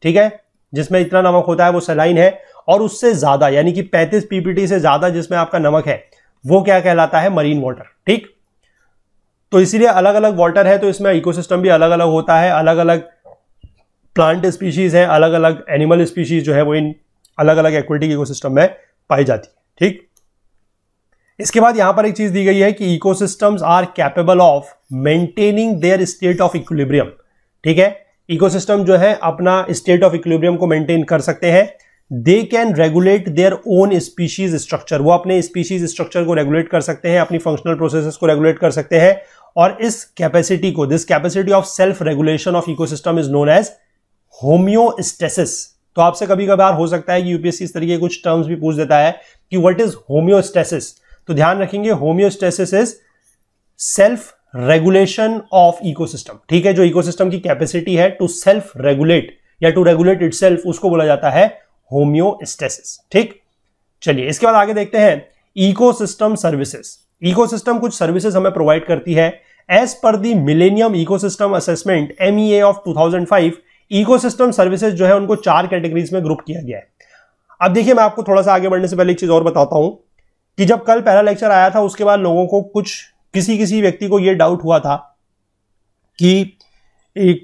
ठीक है जिसमें इतना नमक होता है वो सेलाइन है और उससे ज्यादा यानी कि पैंतीस पीपीटी से ज्यादा जिसमें आपका नमक है वो क्या कहलाता है मरीन वाटर ठीक तो इसीलिए अलग अलग वाटर है तो इसमें इकोसिस्टम भी अलग अलग होता है अलग अलग प्लांट स्पीशीज है अलग अलग एनिमल स्पीशीज जो है वो इन अलग अलग एक्विटिक इकोसिस्टम में पाई जाती है ठीक इसके बाद यहां पर एक चीज दी गई है कि ecosystems are capable of maintaining their state of equilibrium ठीक है इकोसिस्टम जो है अपना स्टेट ऑफ इक्विलिब्रियम को मेंटेन कर सकते हैं they can regulate their own species structure वो अपने स्पीशीज स्ट्रक्चर को रेगुलेट कर सकते हैं अपनी फंक्शनल प्रोसेसेस को रेगुलेट कर सकते हैं और इस कैपेसिटी को this capacity of self regulation of ecosystem is known as homeostasis तो आपसे कभी कभार हो सकता है कि यूपीएससी इस तरीके कुछ टर्म्स भी पूछ देता है कि वट इज होम्योस्टेसिस तो ध्यान रखेंगे homeostasis is self regulation of ecosystem ठीक है जो इकोसिस्टम की कैपेसिटी है टू सेल्फ रेगुलेट या टू रेगुलेट इट उसको बोला जाता है होम्योस्टेसिस ठीक चलिए इसके बाद आगे देखते हैं इकोसिस्टम इको इकोसिस्टम कुछ सर्विसेज हमें प्रोवाइड करती है as per the millennium ecosystem assessment M thousand of 2005 ecosystem services जो है उनको चार कैटेगरीज में ग्रुप किया गया है अब देखिए मैं आपको थोड़ा सा आगे बढ़ने से पहले एक चीज और बताता हूं कि जब कल पहला लेक्चर आया था उसके बाद लोगों को कुछ किसी किसी व्यक्ति को ये डाउट हुआ था कि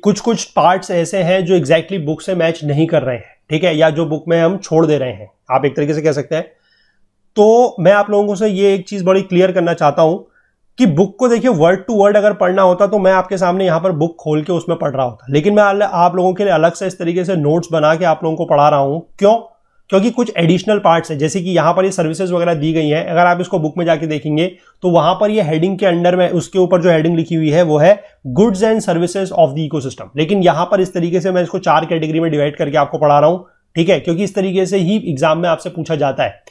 कुछ कुछ पार्ट्स ऐसे हैं जो एग्जैक्टली exactly बुक से मैच नहीं कर रहे हैं ठीक है या जो बुक में हम छोड़ दे रहे हैं आप एक तरीके से कह सकते हैं तो मैं आप लोगों से ये एक चीज़ बड़ी क्लियर करना चाहता हूं कि बुक को देखिए वर्ड टू वर्ड अगर पढ़ना होता तो मैं आपके सामने यहां पर बुक खोल के उसमें पढ़ रहा होता लेकिन मैं आप लोगों के लिए अलग से इस तरीके से नोट्स बना के आप लोगों को पढ़ा रहा हूं क्यों क्योंकि कुछ एडिशनल पार्ट्स है जैसे कि यहाँ पर ये सर्विसेज वगैरह दी गई हैं अगर आप इसको बुक में जाके देखेंगे तो वहाँ पर ये हेडिंग के अंडर में उसके ऊपर जो हेडिंग लिखी हुई है वो है goods and services of the ecosystem लेकिन यहाँ पर इस तरीके से मैं इसको चार कैटेगरी में डिवाइड करके आपको पढ़ा रहा हूँ ठीक है क्योंकि इस तरीके से ही एग्जाम में आपसे पूछा जाता है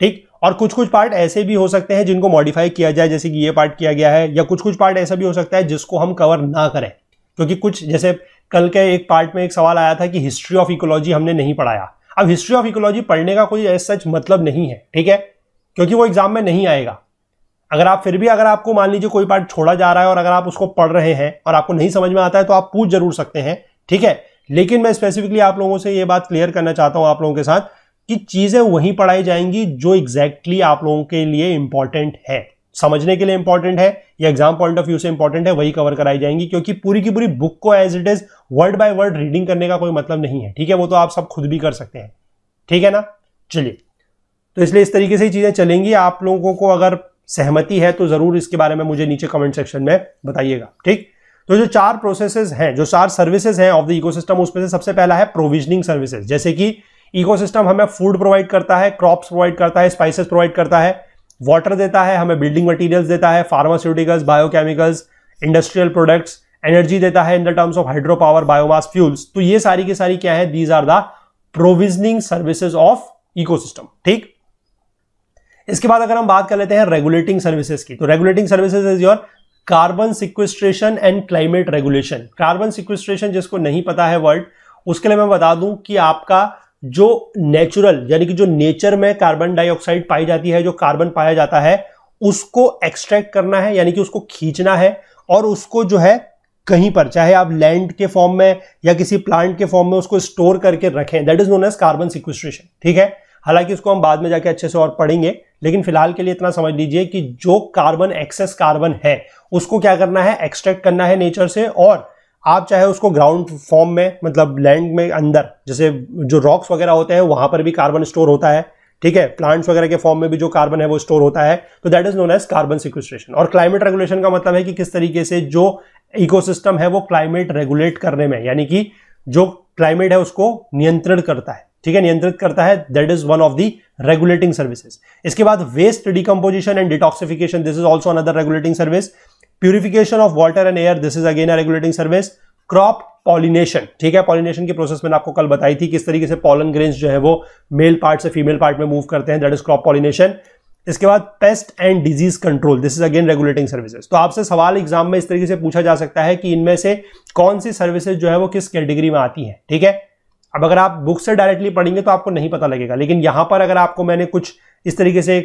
ठीक और कुछ कुछ पार्ट ऐसे भी हो सकते हैं जिनको मॉडिफाई किया जाए जैसे कि ये पार्ट किया गया है या कुछ कुछ पार्ट ऐसा भी हो सकता है जिसको हम कवर ना करें क्योंकि कुछ जैसे कल के एक पार्ट में एक सवाल आया था कि हिस्ट्री ऑफ इकोलॉजी हमने नहीं पढ़ाया अब हिस्ट्री ऑफ इकोलॉजी पढ़ने का कोई ऐसा सच मतलब नहीं है ठीक है क्योंकि वो एग्जाम में नहीं आएगा अगर आप फिर भी अगर आपको मान लीजिए कोई पार्ट छोड़ा जा रहा है और अगर आप उसको पढ़ रहे हैं और आपको नहीं समझ में आता है तो आप पूछ जरूर सकते हैं ठीक है लेकिन मैं स्पेसिफिकली आप लोगों से ये बात क्लियर करना चाहता हूं आप लोगों के साथ कि चीजें वहीं पढ़ाई जाएंगी जो एग्जैक्टली exactly आप लोगों के लिए इंपॉर्टेंट है समझने के लिए इंपॉर्टेंट है या एग्जाम पॉइंट ऑफ व्यू से इंपॉर्टेंट है वही कवर कराई जाएंगी क्योंकि पूरी की पूरी बुक को as it is word by word reading करने का कोई मतलब नहीं है ठीक है वो तो आप सब खुद भी कर सकते हैं ठीक है ना चलिए तो इसलिए इस तरीके से चीज़ें चलेंगी आप लोगों को अगर सहमति है तो ज़रूर इसके बारे में मुझे नीचे कमेंट सेक्शन में बताइएगा ठीक तो जो चार प्रोसेसेस हैं जो चार सर्विसेज हैं ऑफ द इकोसिस्टम उसमें से सबसे पहला है प्रोविजनिंग सर्विसेज जैसे कि इकोसिस्टम हमें फूड प्रोवाइड करता है क्रॉप्स प्रोवाइड करता है स्पाइसेस प्रोवाइड करता है वाटर देता है हमें बिल्डिंग मटेरियल्स देता है pharmaceuticals biochemicals industrial products energy देता है in the terms of hydro power biomass fuels तो ये सारी की सारी क्या है these are the provisioning services of ecosystem ठीक इसके बाद अगर हम बात कर लेते हैं रेगुलेटिंग सर्विसेज की तो regulating services is your carbon sequestration and climate regulation carbon sequestration जिसको नहीं पता है वर्ल्ड उसके लिए मैं बता दूं कि आपका जो नेचुरल यानी कि जो नेचर में कार्बन डाइऑक्साइड पाई जाती है जो कार्बन पाया जाता है उसको एक्सट्रैक्ट करना है यानी कि उसको खींचना है और उसको जो है कहीं पर चाहे आप लैंड के फॉर्म में या किसी प्लांट के फॉर्म में उसको स्टोर करके रखें that is known as carbon sequestration ठीक है हालांकि उसको हम बाद में जाके अच्छे से और पढ़ेंगे लेकिन फिलहाल के लिए इतना समझ लीजिए कि जो कार्बन एक्सेस कार्बन है उसको क्या करना है एक्सट्रैक्ट करना है नेचर से और आप चाहे उसको ग्राउंड फॉर्म में मतलब लैंड में अंदर जैसे जो रॉक्स वगैरह होते हैं वहां पर भी कार्बन स्टोर होता है ठीक है प्लांट्स वगैरह के फॉर्म में भी जो कार्बन है वो स्टोर होता है तो that is known as carbon sequestration और क्लाइमेट रेगुलेशन का मतलब है कि किस तरीके से जो इकोसिस्टम है वो क्लाइमेट रेगुलेट करने में यानी कि जो क्लाइमेट है उसको नियंत्रण करता है ठीक है नियंत्रित करता है that is one of the regulating services इसके बाद waste decomposition and detoxification this is also another regulating service purification of water and air this is again a regulating service crop pollination ठीक है पॉलिनेशन की प्रोसेस मैंने आपको कल बताई थी किस तरीके से पॉलन ग्रेन्स जो है वो मेल पार्ट से फीमेल पार्ट में मूव करते हैं दैट इज क्रॉप पॉलिनेशन इसके बाद pest and disease control this is again regulating services तो आपसे सवाल एग्जाम में इस तरीके से पूछा जा सकता है कि इनमें से कौन सी सर्विसेज जो है वो किस कैटेगरी में आती है ठीक है अब अगर आप बुक से डायरेक्टली पढ़ेंगे तो आपको नहीं पता लगेगा लेकिन यहां पर अगर आपको मैंने कुछ इस तरीके से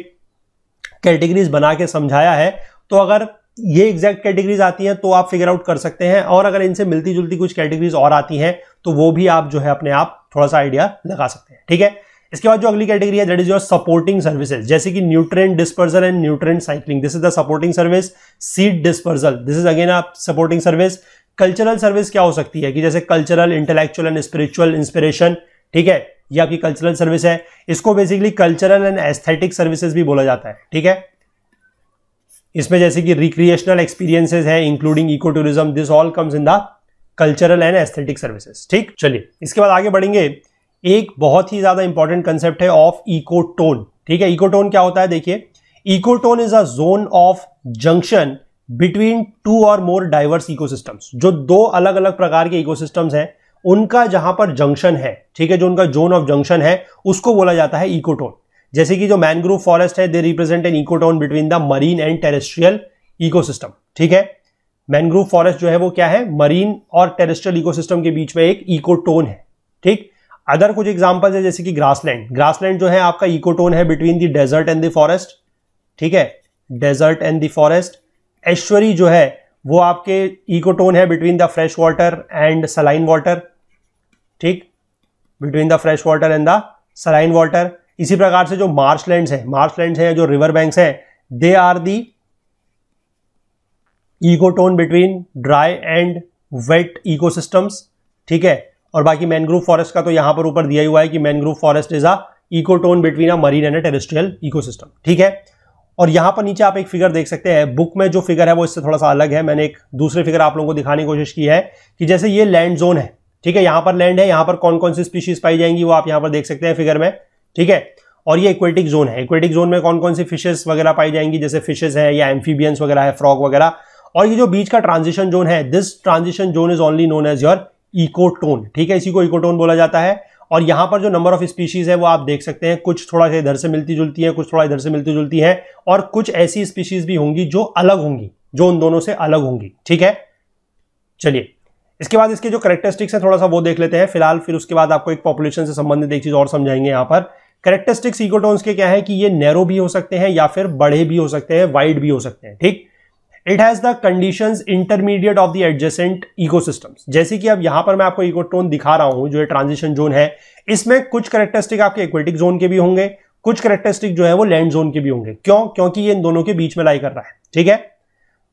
कैटेगरीज बना के समझाया है तो अगर ये एग्जैक्ट कैटेगरीज आती हैं तो आप फिगर आउट कर सकते हैं और अगर इनसे मिलती जुलती कुछ कैटेगरीज और आती हैं तो वो भी आप जो है अपने आप थोड़ा सा आइडिया लगा सकते हैं ठीक है इसके बाद जो अगली कैटेगरी है that is your supporting services जैसे कि nutrient dispersal and nutrient cycling this is the supporting service seed dispersal this is again आप सपोर्टिंग सर्विस कल्चरल सर्विस क्या हो सकती है कि जैसे cultural intellectual and spiritual inspiration ठीक है ये आपकी कल्चरल सर्विस है इसको basically cultural and aesthetic services भी बोला जाता है ठीक है इसमें जैसे कि रिक्रिएशनल एक्सपीरियंसेस है including eco tourism this all comes in the cultural and aesthetic services ठीक चलिए इसके बाद आगे बढ़ेंगे एक बहुत ही ज्यादा इंपॉर्टेंट कंसेप्ट है ऑफ इकोटोन ठीक है इकोटोन क्या होता है देखिए ecotone is a zone of junction between two or more diverse ecosystems जो दो अलग अलग प्रकार के इकोसिस्टम्स हैं उनका जहां पर जंक्शन है ठीक है जो उनका जोन ऑफ जंक्शन है उसको बोला जाता है इकोटोन जैसे कि जो मैनग्रोव फॉरेस्ट है they represent an ecotone between the marine and terrestrial ecosystem ठीक है मैनग्रोव फॉरेस्ट जो है वो क्या है मरीन और टेरेस्ट्रियल इकोसिस्टम के बीच में एक इकोटोन है ठीक अदर कुछ एग्जाम्पल्स है जैसे कि ग्रासलैंड ग्रासलैंड जो है आपका इकोटोन है between the desert and the forest ठीक है desert and the forest estuary जो है वो आपके इकोटोन है between the fresh water and saline water ठीक between the fresh water and the saline water इसी प्रकार से जो मार्श लैंड है मार्श लैंड है जो रिवर बैंक्स हैं they are the ecotone between dry and wet ecosystems ठीक है और बाकी मैनग्रूव फॉरेस्ट का तो यहां पर ऊपर दिया हुआ है कि mangrove forest is a ecotone between a marine and terrestrial ecosystem ठीक है और यहां पर नीचे आप एक फिगर देख सकते हैं बुक में जो फिगर है वो इससे थोड़ा सा अलग है मैंने एक दूसरे फिगर आप लोगों को दिखाने की कोशिश की है कि जैसे ये लैंड जोन है ठीक है यहां पर लैंड है यहां पर कौन कौन सी स्पीशीज पाई जाएंगी वो आप यहां पर देख सकते हैं फिगर में ठीक है और ये इक्वेटिक जोन है इक्वेटिक जोन में कौन कौन सी फिशेस वगैरह पाई जाएंगी जैसे फिशेस है या एम्फीबियंस वगैरह है फ्रॉग वगैरह और ये जो बीच का ट्रांजिशन जोन है this transition zone is only known as your ecotone ठीक है इसी को इकोटोन बोला जाता है और यहां पर जो नंबर ऑफ स्पीशीज है वो आप देख सकते हैं कुछ थोड़ा सा इधर से मिलती जुलती है कुछ थोड़ा इधर से मिलती जुलती है और कुछ ऐसी स्पीशीज भी होंगी जो अलग होंगी जो उन दोनों से अलग होंगी ठीक है चलिए इसके बाद इसके जो करेक्टरिस्टिक्स है थोड़ा सा वो देख लेते हैं फिलहाल फिर उसके बाद आपको एक पॉपुलेशन से संबंधित एक चीज और समझाएंगे यहां पर करेक्टरिस्टिक्स इकोटोन्स के क्या है कि ये नैरो भी हो सकते हैं या फिर बड़े भी हो सकते हैं वाइड भी हो सकते हैं ठीक it has the condition intermediate of the adjacent system जैसे कि अब यहां पर मैं आपको इकोटोन दिखा रहा हूं जो ट्रांजिशन जोन है इसमें कुछ करेक्टरिस्टिक आपके इक्वेटिक जोन के भी होंगे कुछ करेक्टरिस्टिक जो है वो लैंड जोन के भी होंगे क्यों क्योंकि ये इन दोनों के बीच में लाई कर रहा है ठीक है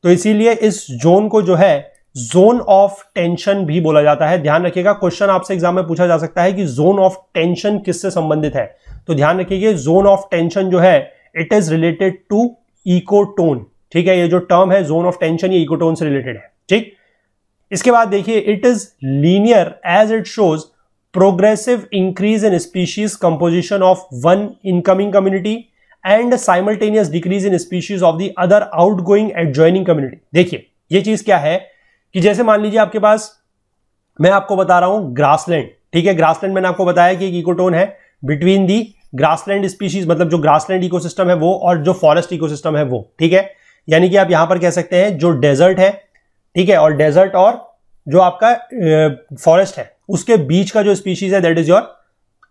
तो इसीलिए इस जोन को जो है जोन ऑफ टेंशन भी बोला जाता है ध्यान रखिएगा क्वेश्चन आपसे एग्जाम में पूछा जा सकता है कि जोन ऑफ टेंशन किससे संबंधित है तो ध्यान रखिए जोन ऑफ टेंशन जो है it is related to ecotone ठीक है ये जो टर्म है जोन ऑफ टेंशन ये इकोटोन से रिलेटेड है ठीक इसके बाद देखिए it is linear as it shows progressive increase in species composition of one incoming community and simultaneous decrease in species of the other outgoing and joining community देखिए ये चीज क्या है कि जैसे मान लीजिए आपके पास मैं आपको बता रहा हूं ग्रासलैंड ठीक है ग्रासलैंड मैंने आपको बताया कि एक इकोटोन है बिटवीन दी ग्रासलैंड स्पीशीज मतलब जो ग्रासलैंड इकोसिस्टम है वो और जो फॉरेस्ट इकोसिस्टम है वो ठीक है यानी कि आप यहां पर कह सकते हैं जो डेजर्ट है ठीक है और डेजर्ट और जो आपका फॉरेस्ट है उसके बीच का जो स्पीशीज है दैट इज योर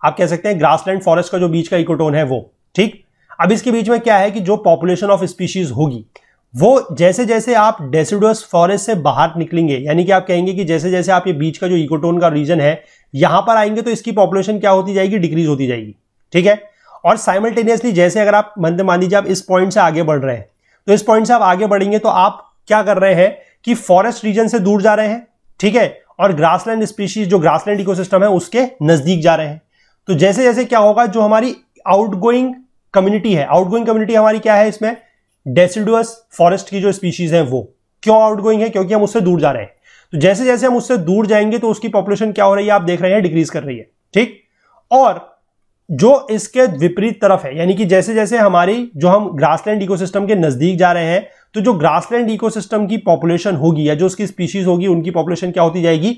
आप कह सकते हैं ग्रासलैंड फॉरेस्ट का जो बीच का इकोटोन है वो ठीक अब इसके बीच में क्या है कि जो पॉपुलेशन ऑफ स्पीशीज होगी वो जैसे जैसे आप डेसिडोस फॉरेस्ट से बाहर निकलेंगे यानी कि आप कहेंगे कि जैसे जैसे आप ये बीच का जो इकोटोन का रीजन है यहां पर आएंगे तो इसकी पॉपुलेशन क्या होती जाएगी डिक्रीज होती जाएगी ठीक है और साइमल्टेनियसली जैसे अगर आप मंद मान लीजिए आप इस पॉइंट से आगे बढ़ रहे हैं तो इस पॉइंट से आप आगे बढ़ेंगे तो आप क्या कर रहे हैं कि फॉरेस्ट रीजन से दूर जा रहे हैं ठीक है और ग्रासलैंड स्पीशीज जो ग्रासलैंड इकोसिस्टम है उसके नजदीक जा रहे हैं तो जैसे जैसे क्या होगा जो हमारी आउटगोइंग कम्युनिटी है आउटगोइंग कम्युनिटी हमारी क्या है इसमें डेसिडुअस फॉरेस्ट की जो स्पीशीज है वो क्यों आउटगोइंग है क्योंकि हम उससे दूर जा रहे हैं तो जैसे जैसे हम उससे दूर जाएंगे तो उसकी पॉपुलेशन क्या हो रही है आप देख रहे हैं डिक्रीज कर रही है ठीक और जो इसके विपरीत तरफ है यानी कि जैसे जैसे हमारी जो हम ग्रासलैंड इकोसिस्टम के नजदीक जा रहे हैं तो जो ग्रासलैंड इकोसिस्टम की पॉपुलेशन होगी या जो उसकी स्पीशीज होगी उनकी पॉपुलेशन क्या होती जाएगी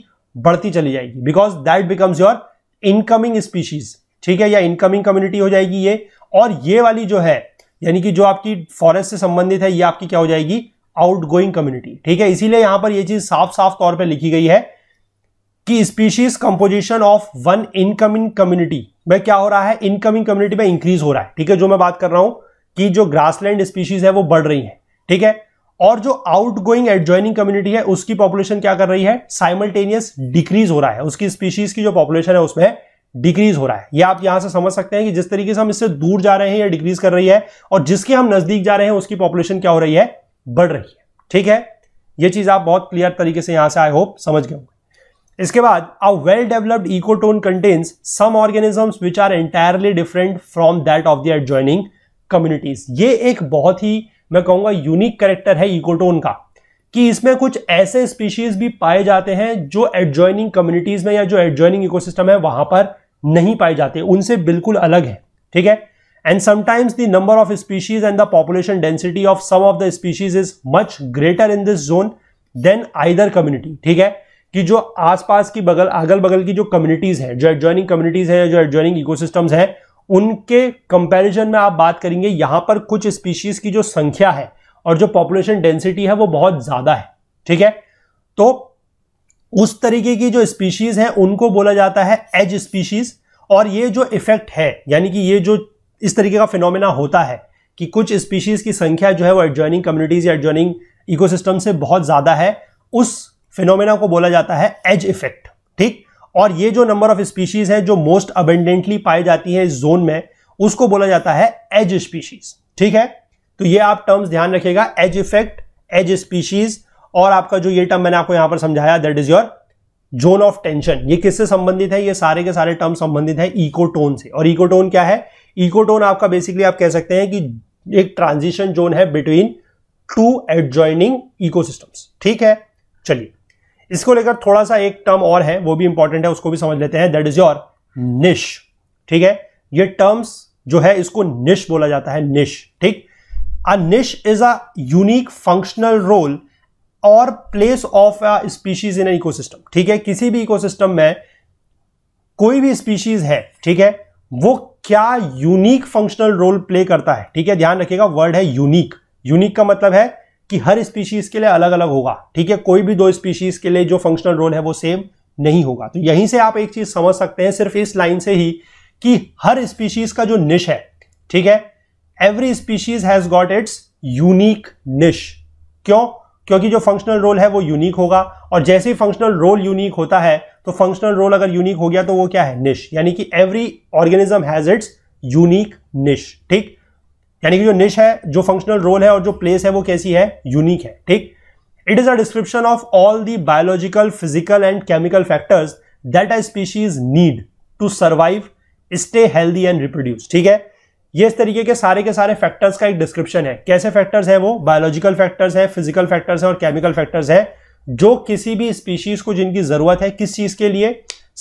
बढ़ती चली जाएगी because that becomes your incoming species ठीक है या इनकमिंग कम्युनिटी हो जाएगी ये और ये वाली जो है यानी कि जो आपकी फॉरेस्ट से संबंधित है ये आपकी क्या हो जाएगी आउट गोइंग कम्युनिटी ठीक है इसीलिए यहां पर यह चीज साफ साफ तौर पर लिखी गई है कि species composition of one incoming community में क्या हो रहा है इनकमिंग कम्युनिटी में इंक्रीज हो रहा है ठीक है जो मैं बात कर रहा हूं कि जो ग्रासलैंड स्पीशीज है वो बढ़ रही है ठीक है और जो आउट गोइंग एडजॉइनिंग कम्युनिटी है उसकी पॉपुलेशन क्या कर रही है साइमल्टेनियस डिक्रीज हो रहा है उसकी स्पीशीज की जो पॉपुलेशन है उसमें डिक्रीज हो रहा है ये आप यहां से समझ सकते हैं कि जिस तरीके से हम इससे दूर जा रहे हैं या डिक्रीज कर रही है और जिसके हम नजदीक जा रहे हैं उसकी पॉपुलेशन क्या हो रही है बढ़ रही है ठीक है ये चीज आप बहुत क्लियर तरीके से यहां से आई होप समझ गए होंगे इसके बाद a well developed ecotone contains some organisms which are entirely different from that of the joining communities ये एक बहुत ही मैं कहूंगा यूनिक करेक्टर है इकोटोन का कि इसमें कुछ ऐसे स्पीशीज भी पाए जाते हैं जो एडजॉइनिंग कम्युनिटीज में या जो एडजॉइनिंग इकोसिस्टम है वहां पर नहीं पाए जाते उनसे बिल्कुल अलग है ठीक है and sometimes the number of species and the population density of some of the species is much greater in this zone than either community ठीक है कि जो आसपास की बगल अगल बगल की जो कम्युनिटीज़ हैं जो एडजॉइनिंग कम्युनिटीज़ हैं जो एडजॉइनिंग इकोसिस्टम्स हैं उनके कंपैरिजन में आप बात करेंगे यहां पर कुछ स्पीशीज़ की जो संख्या है और जो पॉपुलेशन डेंसिटी है वो बहुत ज़्यादा है ठीक है तो उस तरीके की जो स्पीशीज़ है उनको बोला जाता है एज स्पीशीज़ और ये जो इफेक्ट है यानी कि ये जो इस तरीके का फिनोमिना होता है कि कुछ स्पीशीज़ की संख्या जो है वो एडजॉइनिंग कम्युनिटीज़ या एडजॉइनिंग इकोसिस्टम से बहुत ज़्यादा है उस फिनोमेना को बोला जाता है एज इफेक्ट ठीक और ये जो नंबर ऑफ स्पीशीज है जो मोस्ट अबेंडेंटली पाई जाती है इस जोन में उसको बोला जाता है एज स्पीशीज ठीक है तो ये आप टर्म्स ध्यान रखिएगा एज इफेक्ट एज स्पीशीज और आपका जो ये टर्म मैंने आपको यहां पर समझाया that is your zone of tension ये किससे संबंधित है ये सारे के सारे टर्म संबंधित है इकोटोन से और इकोटोन क्या है इकोटोन आपका बेसिकली आप कह सकते हैं कि एक ट्रांजिशन जोन है बिटवीन टू एडजॉइनिंग इकोसिस्टम्स ठीक है चलिए इसको लेकर थोड़ा सा एक टर्म और है वो भी इंपॉर्टेंट है उसको भी समझ लेते हैं दैट इज योर निश ठीक है ये टर्म्स जो है इसको निश बोला जाता है निश ठीक a niche is a unique functional role or place of a species in an ecosystem ठीक है किसी भी इकोसिस्टम में कोई भी स्पीशीज है ठीक है वो क्या यूनिक फंक्शनल रोल प्ले करता है ठीक है ध्यान रखिएगा वर्ड है यूनिक यूनिक का मतलब है कि हर स्पीशीज के लिए अलग अलग होगा ठीक है कोई भी दो स्पीशीज के लिए जो फंक्शनल रोल है वो सेम नहीं होगा तो यहीं से आप एक चीज समझ सकते हैं सिर्फ इस लाइन से ही कि हर स्पीशीज का जो निश है ठीक है every species has got its unique niche क्यों क्योंकि जो फंक्शनल रोल है वो यूनिक होगा और जैसे ही फंक्शनल रोल यूनिक होता है तो फंक्शनल रोल अगर यूनिक हो गया तो वो क्या है निश यानी कि every organism has its unique niche ठीक यानी कि जो निश है जो फंक्शनल रोल है और जो प्लेस है वो कैसी है यूनिक है ठीक it is a description of all the biological physical and chemical factors that a species need to survive stay healthy and reproduce ठीक है ये इस तरीके के सारे के सारे फैक्टर्स का एक डिस्क्रिप्शन है कैसे फैक्टर्स है वो बायोलॉजिकल फैक्टर्स है फिजिकल फैक्टर्स है और केमिकल फैक्टर्स है जो किसी भी स्पीशीज को जिनकी जरूरत है किस चीज के लिए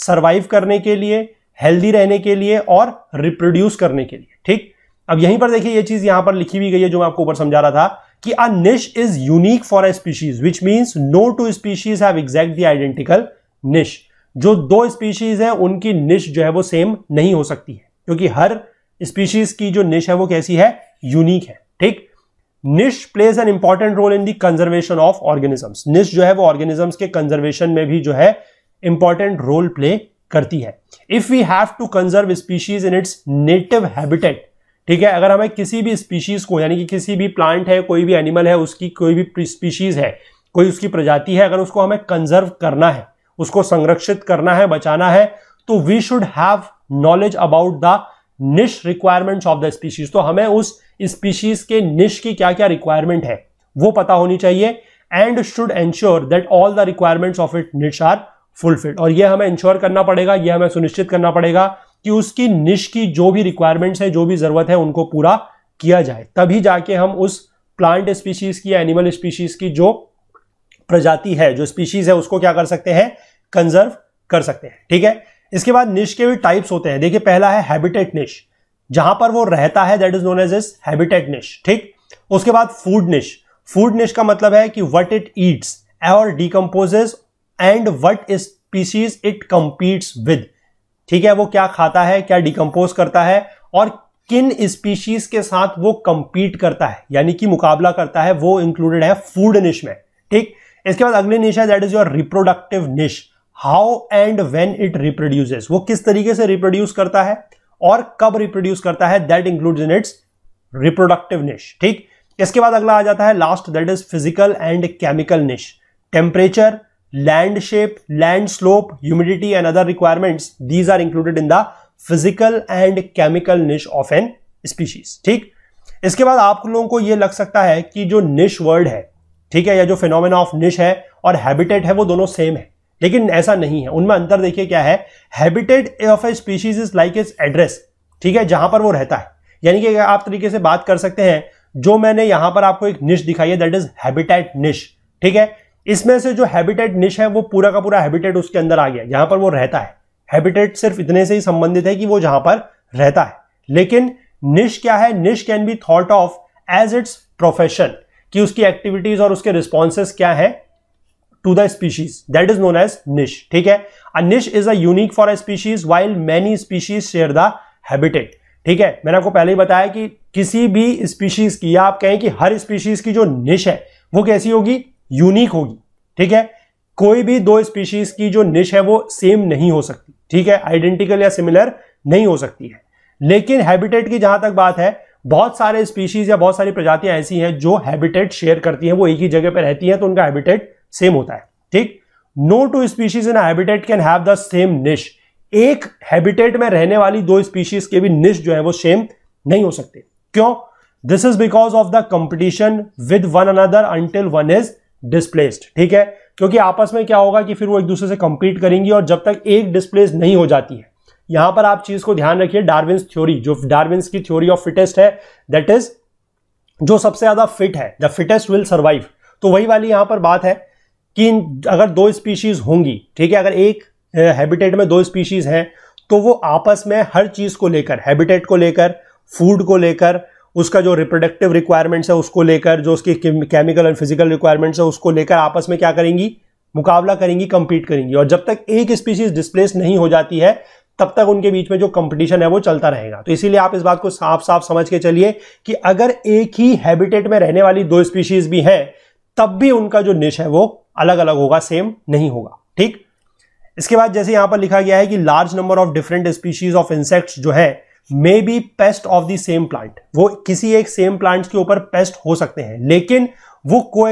सर्वाइव करने के लिए हेल्दी रहने के लिए और रिप्रोड्यूस करने के लिए ठीक अब यहीं पर देखिए ये चीज यहां पर लिखी हुई गई है जो मैं आपको ऊपर समझा रहा था कि a niche is unique for a species which means no two species have exactly identical niche जो दो स्पीशीज है उनकी निश जो है वो सेम नहीं हो सकती है क्योंकि हर स्पीशीज की जो निश है वो कैसी है यूनिक है ठीक niche plays an important role in the conservation of organisms niche जो है वो ऑर्गेनिजम्स के कंजर्वेशन में भी जो है इंपॉर्टेंट रोल प्ले करती है if we have to conserve species in its native habitat ठीक है अगर हमें किसी भी स्पीशीज़ को यानी कि किसी भी प्लांट है कोई भी एनिमल है उसकी कोई भी स्पीशीज़ है कोई उसकी प्रजाति है अगर उसको हमें कंजर्व करना है उसको संरक्षित करना है बचाना है तो we should have knowledge about the niche requirements of the species तो हमें उस स्पीशीज के निश की क्या क्या रिक्वायरमेंट है वो पता होनी चाहिए and should ensure that all the requirements of it niche are fulfilled और ये हमें इंश्योर करना पड़ेगा ये हमें सुनिश्चित करना पड़ेगा कि उसकी निश की जो भी रिक्वायरमेंट्स है जो भी जरूरत है उनको पूरा किया जाए तभी जाके हम उस प्लांट स्पीशीज की एनिमल स्पीशीज की जो प्रजाति है जो स्पीशीज है उसको क्या कर सकते हैं कंजर्व कर सकते हैं ठीक है इसके बाद निश के भी टाइप्स होते हैं देखिए पहला है हैबिटेट निश जहां पर वो रहता है that is known as is habitat niche ठीक उसके बाद फूड निश फूड निश का मतलब है कि what it eats or decomposes and what species it competes with ठीक है वो क्या खाता है क्या डिकम्पोज करता है और किन स्पीशीज के साथ वो कंपीट करता है यानी कि मुकाबला करता है वो इंक्लूडेड है फूड निश में ठीक इसके बाद अगली निश है that is your reproductive niche how and when it reproduces वो किस तरीके से रिप्रोड्यूस करता है और कब रिप्रोड्यूस करता है that includes in its reproductive niche ठीक इसके बाद अगला आ जाता है last that is physical and chemical niche temperature land shape land slope humidity and other requirements, these are included in the physical and chemical niche of an species ठीक इसके बाद आप लोगों को यह लग सकता है कि जो निश वर्ड है ठीक है या जो फिनोमेना ऑफ निश है और हैबिटेट है वो दोनों सेम है लेकिन ऐसा नहीं है उनमें अंतर देखिए क्या है habitat of a species is like is address ठीक है जहां पर वो रहता है यानी कि आप तरीके से बात कर सकते हैं जो मैंने यहां पर आपको एक निश दिखाई है दैट इज हैबिटेट निश ठीक है इसमें से जो हैबिटेट निश है वो पूरा का पूरा हैबिटेट उसके अंदर आ गया जहां पर वो रहता है हैबिटेट सिर्फ इतने से ही संबंधित है कि वो जहां पर रहता है लेकिन निश क्या है niche can be thought of as its profession कि उसकी एक्टिविटीज और उसके रिस्पॉन्सेज क्या है to the species that is known as niche ठीक है a niche is a unique for a species while many species share the habitat ठीक है मैंने आपको पहले ही बताया कि किसी भी स्पीशीज की या आप कहें कि हर स्पीशीज की जो निश है वो कैसी होगी यूनिक होगी ठीक है कोई भी दो स्पीशीज की जो निश है वो सेम नहीं हो सकती ठीक है आइडेंटिकल या सिमिलर नहीं हो सकती है लेकिन हैबिटेट की जहां तक बात है बहुत सारे स्पीशीज या बहुत सारी प्रजातियां ऐसी हैं जो हैबिटेट शेयर करती हैं वो एक ही जगह पर रहती हैं तो उनका हैबिटेट सेम होता है ठीक no two species in habitat can have the same niche एक हैबिटेट में रहने वाली दो स्पीशीज के भी निश जो है वो सेम नहीं हो सकते क्यों this is because of the competition with one another until one is displaced ठीक है क्योंकि आपस में क्या होगा कि फिर वो एक दूसरे से कंपीट करेंगी और जब तक एक डिस्प्लेस नहीं हो जाती है यहां पर आप चीज को ध्यान रखिए डार्विन्स थ्योरी जो डार्विन्स की थ्योरी ऑफ फिटेस्ट है दैट इज जो सबसे ज्यादा फिट है द फिटेस्ट विल सर्वाइव तो वही वाली यहां पर बात है कि अगर दो स्पीशीज होंगी ठीक है अगर एक हैबिटेट में दो स्पीशीज हैं तो वो आपस में हर चीज को लेकर हैबिटेट को लेकर फूड को लेकर उसका जो रिप्रोडक्टिव रिक्वायरमेंट्स है उसको लेकर जो उसकी केमिकल एंड फिजिकल रिक्वायरमेंट्स है उसको लेकर आपस में क्या करेंगी मुकाबला करेंगी कंपीट करेंगी और जब तक एक स्पीसीज डिस्प्लेस नहीं हो जाती है तब तक उनके बीच में जो कंपटीशन है वो चलता रहेगा तो इसीलिए आप इस बात को साफ साफ समझ के चलिए कि अगर एक ही हैबिटेट में रहने वाली दो स्पीशीज भी हैं तब भी उनका जो निश है वो अलग अलग होगा सेम नहीं होगा ठीक इसके बाद जैसे यहां पर लिखा गया है कि large number of different species of insects जो है may be pest of the same plant वो किसी एक सेम प्लांट के ऊपर पेस्ट हो सकते हैं लेकिन वो को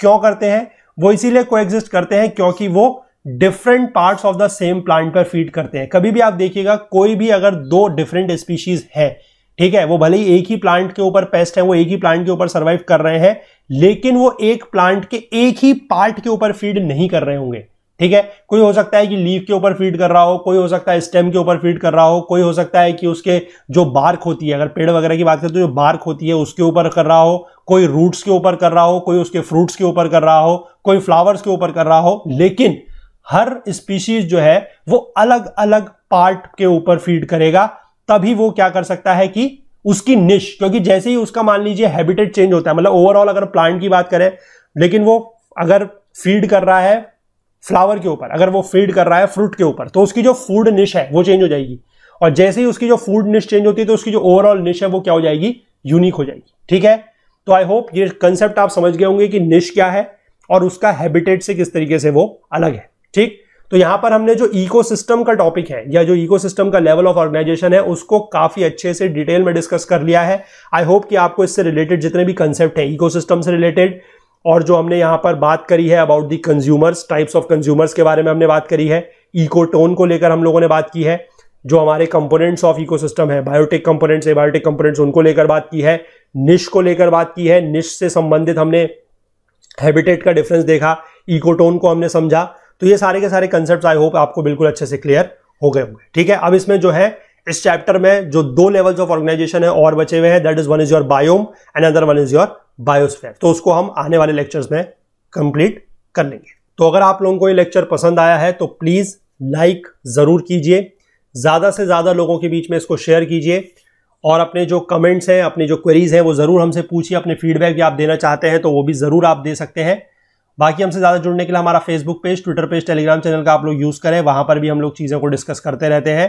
क्यों करते हैं वो इसीलिए को करते हैं क्योंकि वो different parts of the same plant पर फीड करते हैं कभी भी आप देखिएगा कोई भी अगर दो डिफरेंट स्पीशीज है ठीक है वो भले ही एक ही प्लांट के ऊपर पेस्ट है वो एक ही प्लांट के ऊपर सर्वाइव कर रहे हैं लेकिन वो एक प्लांट के एक ही पार्ट के ऊपर फीड नहीं कर रहे होंगे ठीक है कोई हो सकता है कि लीफ के ऊपर फीड कर रहा हो कोई हो सकता है स्टेम के ऊपर फीड कर रहा हो कोई हो सकता है कि उसके जो बार्क होती है अगर पेड़ वगैरह की बात करें तो जो बार्क होती है उसके ऊपर कर रहा हो कोई रूट्स के ऊपर कर रहा हो कोई उसके फ्रूट्स के ऊपर कर रहा हो कोई फ्लावर्स के ऊपर कर रहा हो लेकिन हर स्पीशीज जो है वो अलग अलग पार्ट के ऊपर फीड करेगा तभी वो क्या कर सकता है कि उसकी निश क्योंकि जैसे ही उसका मान लीजिए हैबिटेट चेंज होता है मतलब ओवरऑल अगर प्लांट की बात करें लेकिन वो अगर फीड कर रहा है फ्लावर के ऊपर अगर वो फीड कर रहा है फ्रूट के ऊपर तो उसकी जो फूड निश है वो चेंज हो जाएगी और जैसे ही उसकी जो फूड निश चेंज होती है तो उसकी जो ओवरऑल निश है वो क्या हो जाएगी यूनिक हो जाएगी ठीक है तो आई होप ये कंसेप्ट आप समझ गए होंगे कि निश क्या है और उसका हैबिटेट से किस तरीके से वो अलग है ठीक तो यहां पर हमने जो इकोसिस्टम का टॉपिक है या जो इकोसिस्टम का लेवल ऑफ ऑर्गेनाइजेशन है उसको काफी अच्छे से डिटेल में डिस्कस कर लिया है आई होप कि आपको इससे रिलेटेड जितने भी कंसेप्ट है इकोसिस्टम से रिलेटेड और जो हमने यहाँ पर बात करी है about the consumers types of consumers के बारे में हमने बात करी है इकोटोन को लेकर हम लोगों ने बात की है जो हमारे कंपोनेंट्स ऑफ इकोसिस्टम है बायोटेक कंपोनेंट्स है बायोटेक कंपोनेंट्स उनको लेकर बात की है निश को लेकर बात की है निश से संबंधित हमने हैबिटेट का डिफरेंस देखा इकोटोन को हमने समझा तो ये सारे के सारे कंसेप्ट आई होप आपको बिल्कुल अच्छे से क्लियर हो गए होंगे ठीक है अब इसमें जो है इस चैप्टर में जो दो लेवल्स ऑफ ऑर्गेनाइजेशन है और बचे हुए हैं that is one is your biome and other one is your biosphere तो उसको हम आने वाले लेक्चर्स में कंप्लीट कर लेंगे तो अगर आप लोगों को ये लेक्चर पसंद आया है तो प्लीज़ लाइक ज़रूर कीजिए ज़्यादा से ज़्यादा लोगों के बीच में इसको शेयर कीजिए और अपने जो कमेंट्स हैं अपने जो क्वेरीज हैं वो ज़रूर हमसे पूछिए अपने फीडबैक भी आप देना चाहते हैं तो वो भी ज़रूर आप दे सकते हैं बाकी हमसे ज़्यादा जुड़ने के लिए हमारा Facebook page Twitter page Telegram channel का आप लोग यूज़ करें वहाँ पर भी हम लोग चीज़ों को डिस्कस करते रहते हैं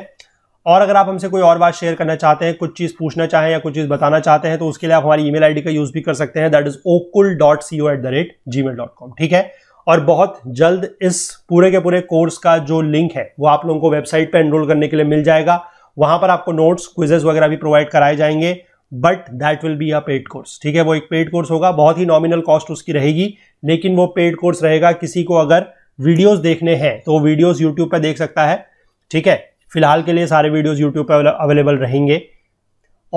और अगर आप हमसे कोई और बात शेयर करना चाहते हैं कुछ चीज़ पूछना चाहें या कुछ चीज़ बताना चाहते हैं तो उसके लिए आप हमारी ईमेल आईडी का यूज़ भी कर सकते हैं that is Okul dot C O at the rate Gmail dot com ठीक है और बहुत जल्द इस पूरे के पूरे कोर्स का जो लिंक है वो आप लोगों को वेबसाइट पर एनरोल करने के लिए मिल जाएगा वहां पर आपको नोट्स क्विजेज वगैरह भी प्रोवाइड कराए जाएंगे but that will be a paid course ठीक है वो एक पेड कोर्स होगा बहुत ही नॉमिनल कॉस्ट उसकी रहेगी लेकिन वो पेड कोर्स रहेगा किसी को अगर वीडियोस देखने हैं तो वीडियोस यूट्यूब पर देख सकता है ठीक है फिलहाल के लिए सारे वीडियोस यूट्यूब पर अवेलेबल रहेंगे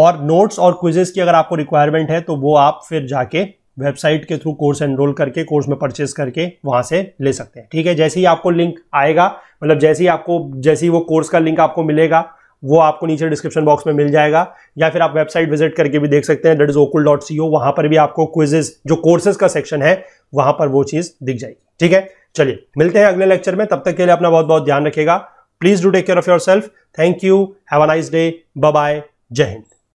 और नोट्स और क्विजेज की अगर आपको रिक्वायरमेंट है तो वो आप फिर जाके वेबसाइट के थ्रू कोर्स एनरोल करके कोर्स में परचेस करके वहाँ से ले सकते हैं ठीक है जैसे ही आपको लिंक आएगा मतलब जैसे ही आपको जैसे ही वो कोर्स का लिंक आपको मिलेगा वो आपको नीचे डिस्क्रिप्शन बॉक्स में मिल जाएगा या फिर आप वेबसाइट विजिट करके भी देख सकते हैं that is Okul dot C O वहाँ पर भी आपको क्विजेज जो कोर्सेज का सेक्शन है वहाँ पर वो चीज़ दिख जाएगी ठीक है चलिए मिलते हैं अगले लेक्चर में तब तक के लिए अपना बहुत बहुत ध्यान रखेगा Please do take care of yourself. Thank you. Have a nice day. Bye bye. Jai Hind.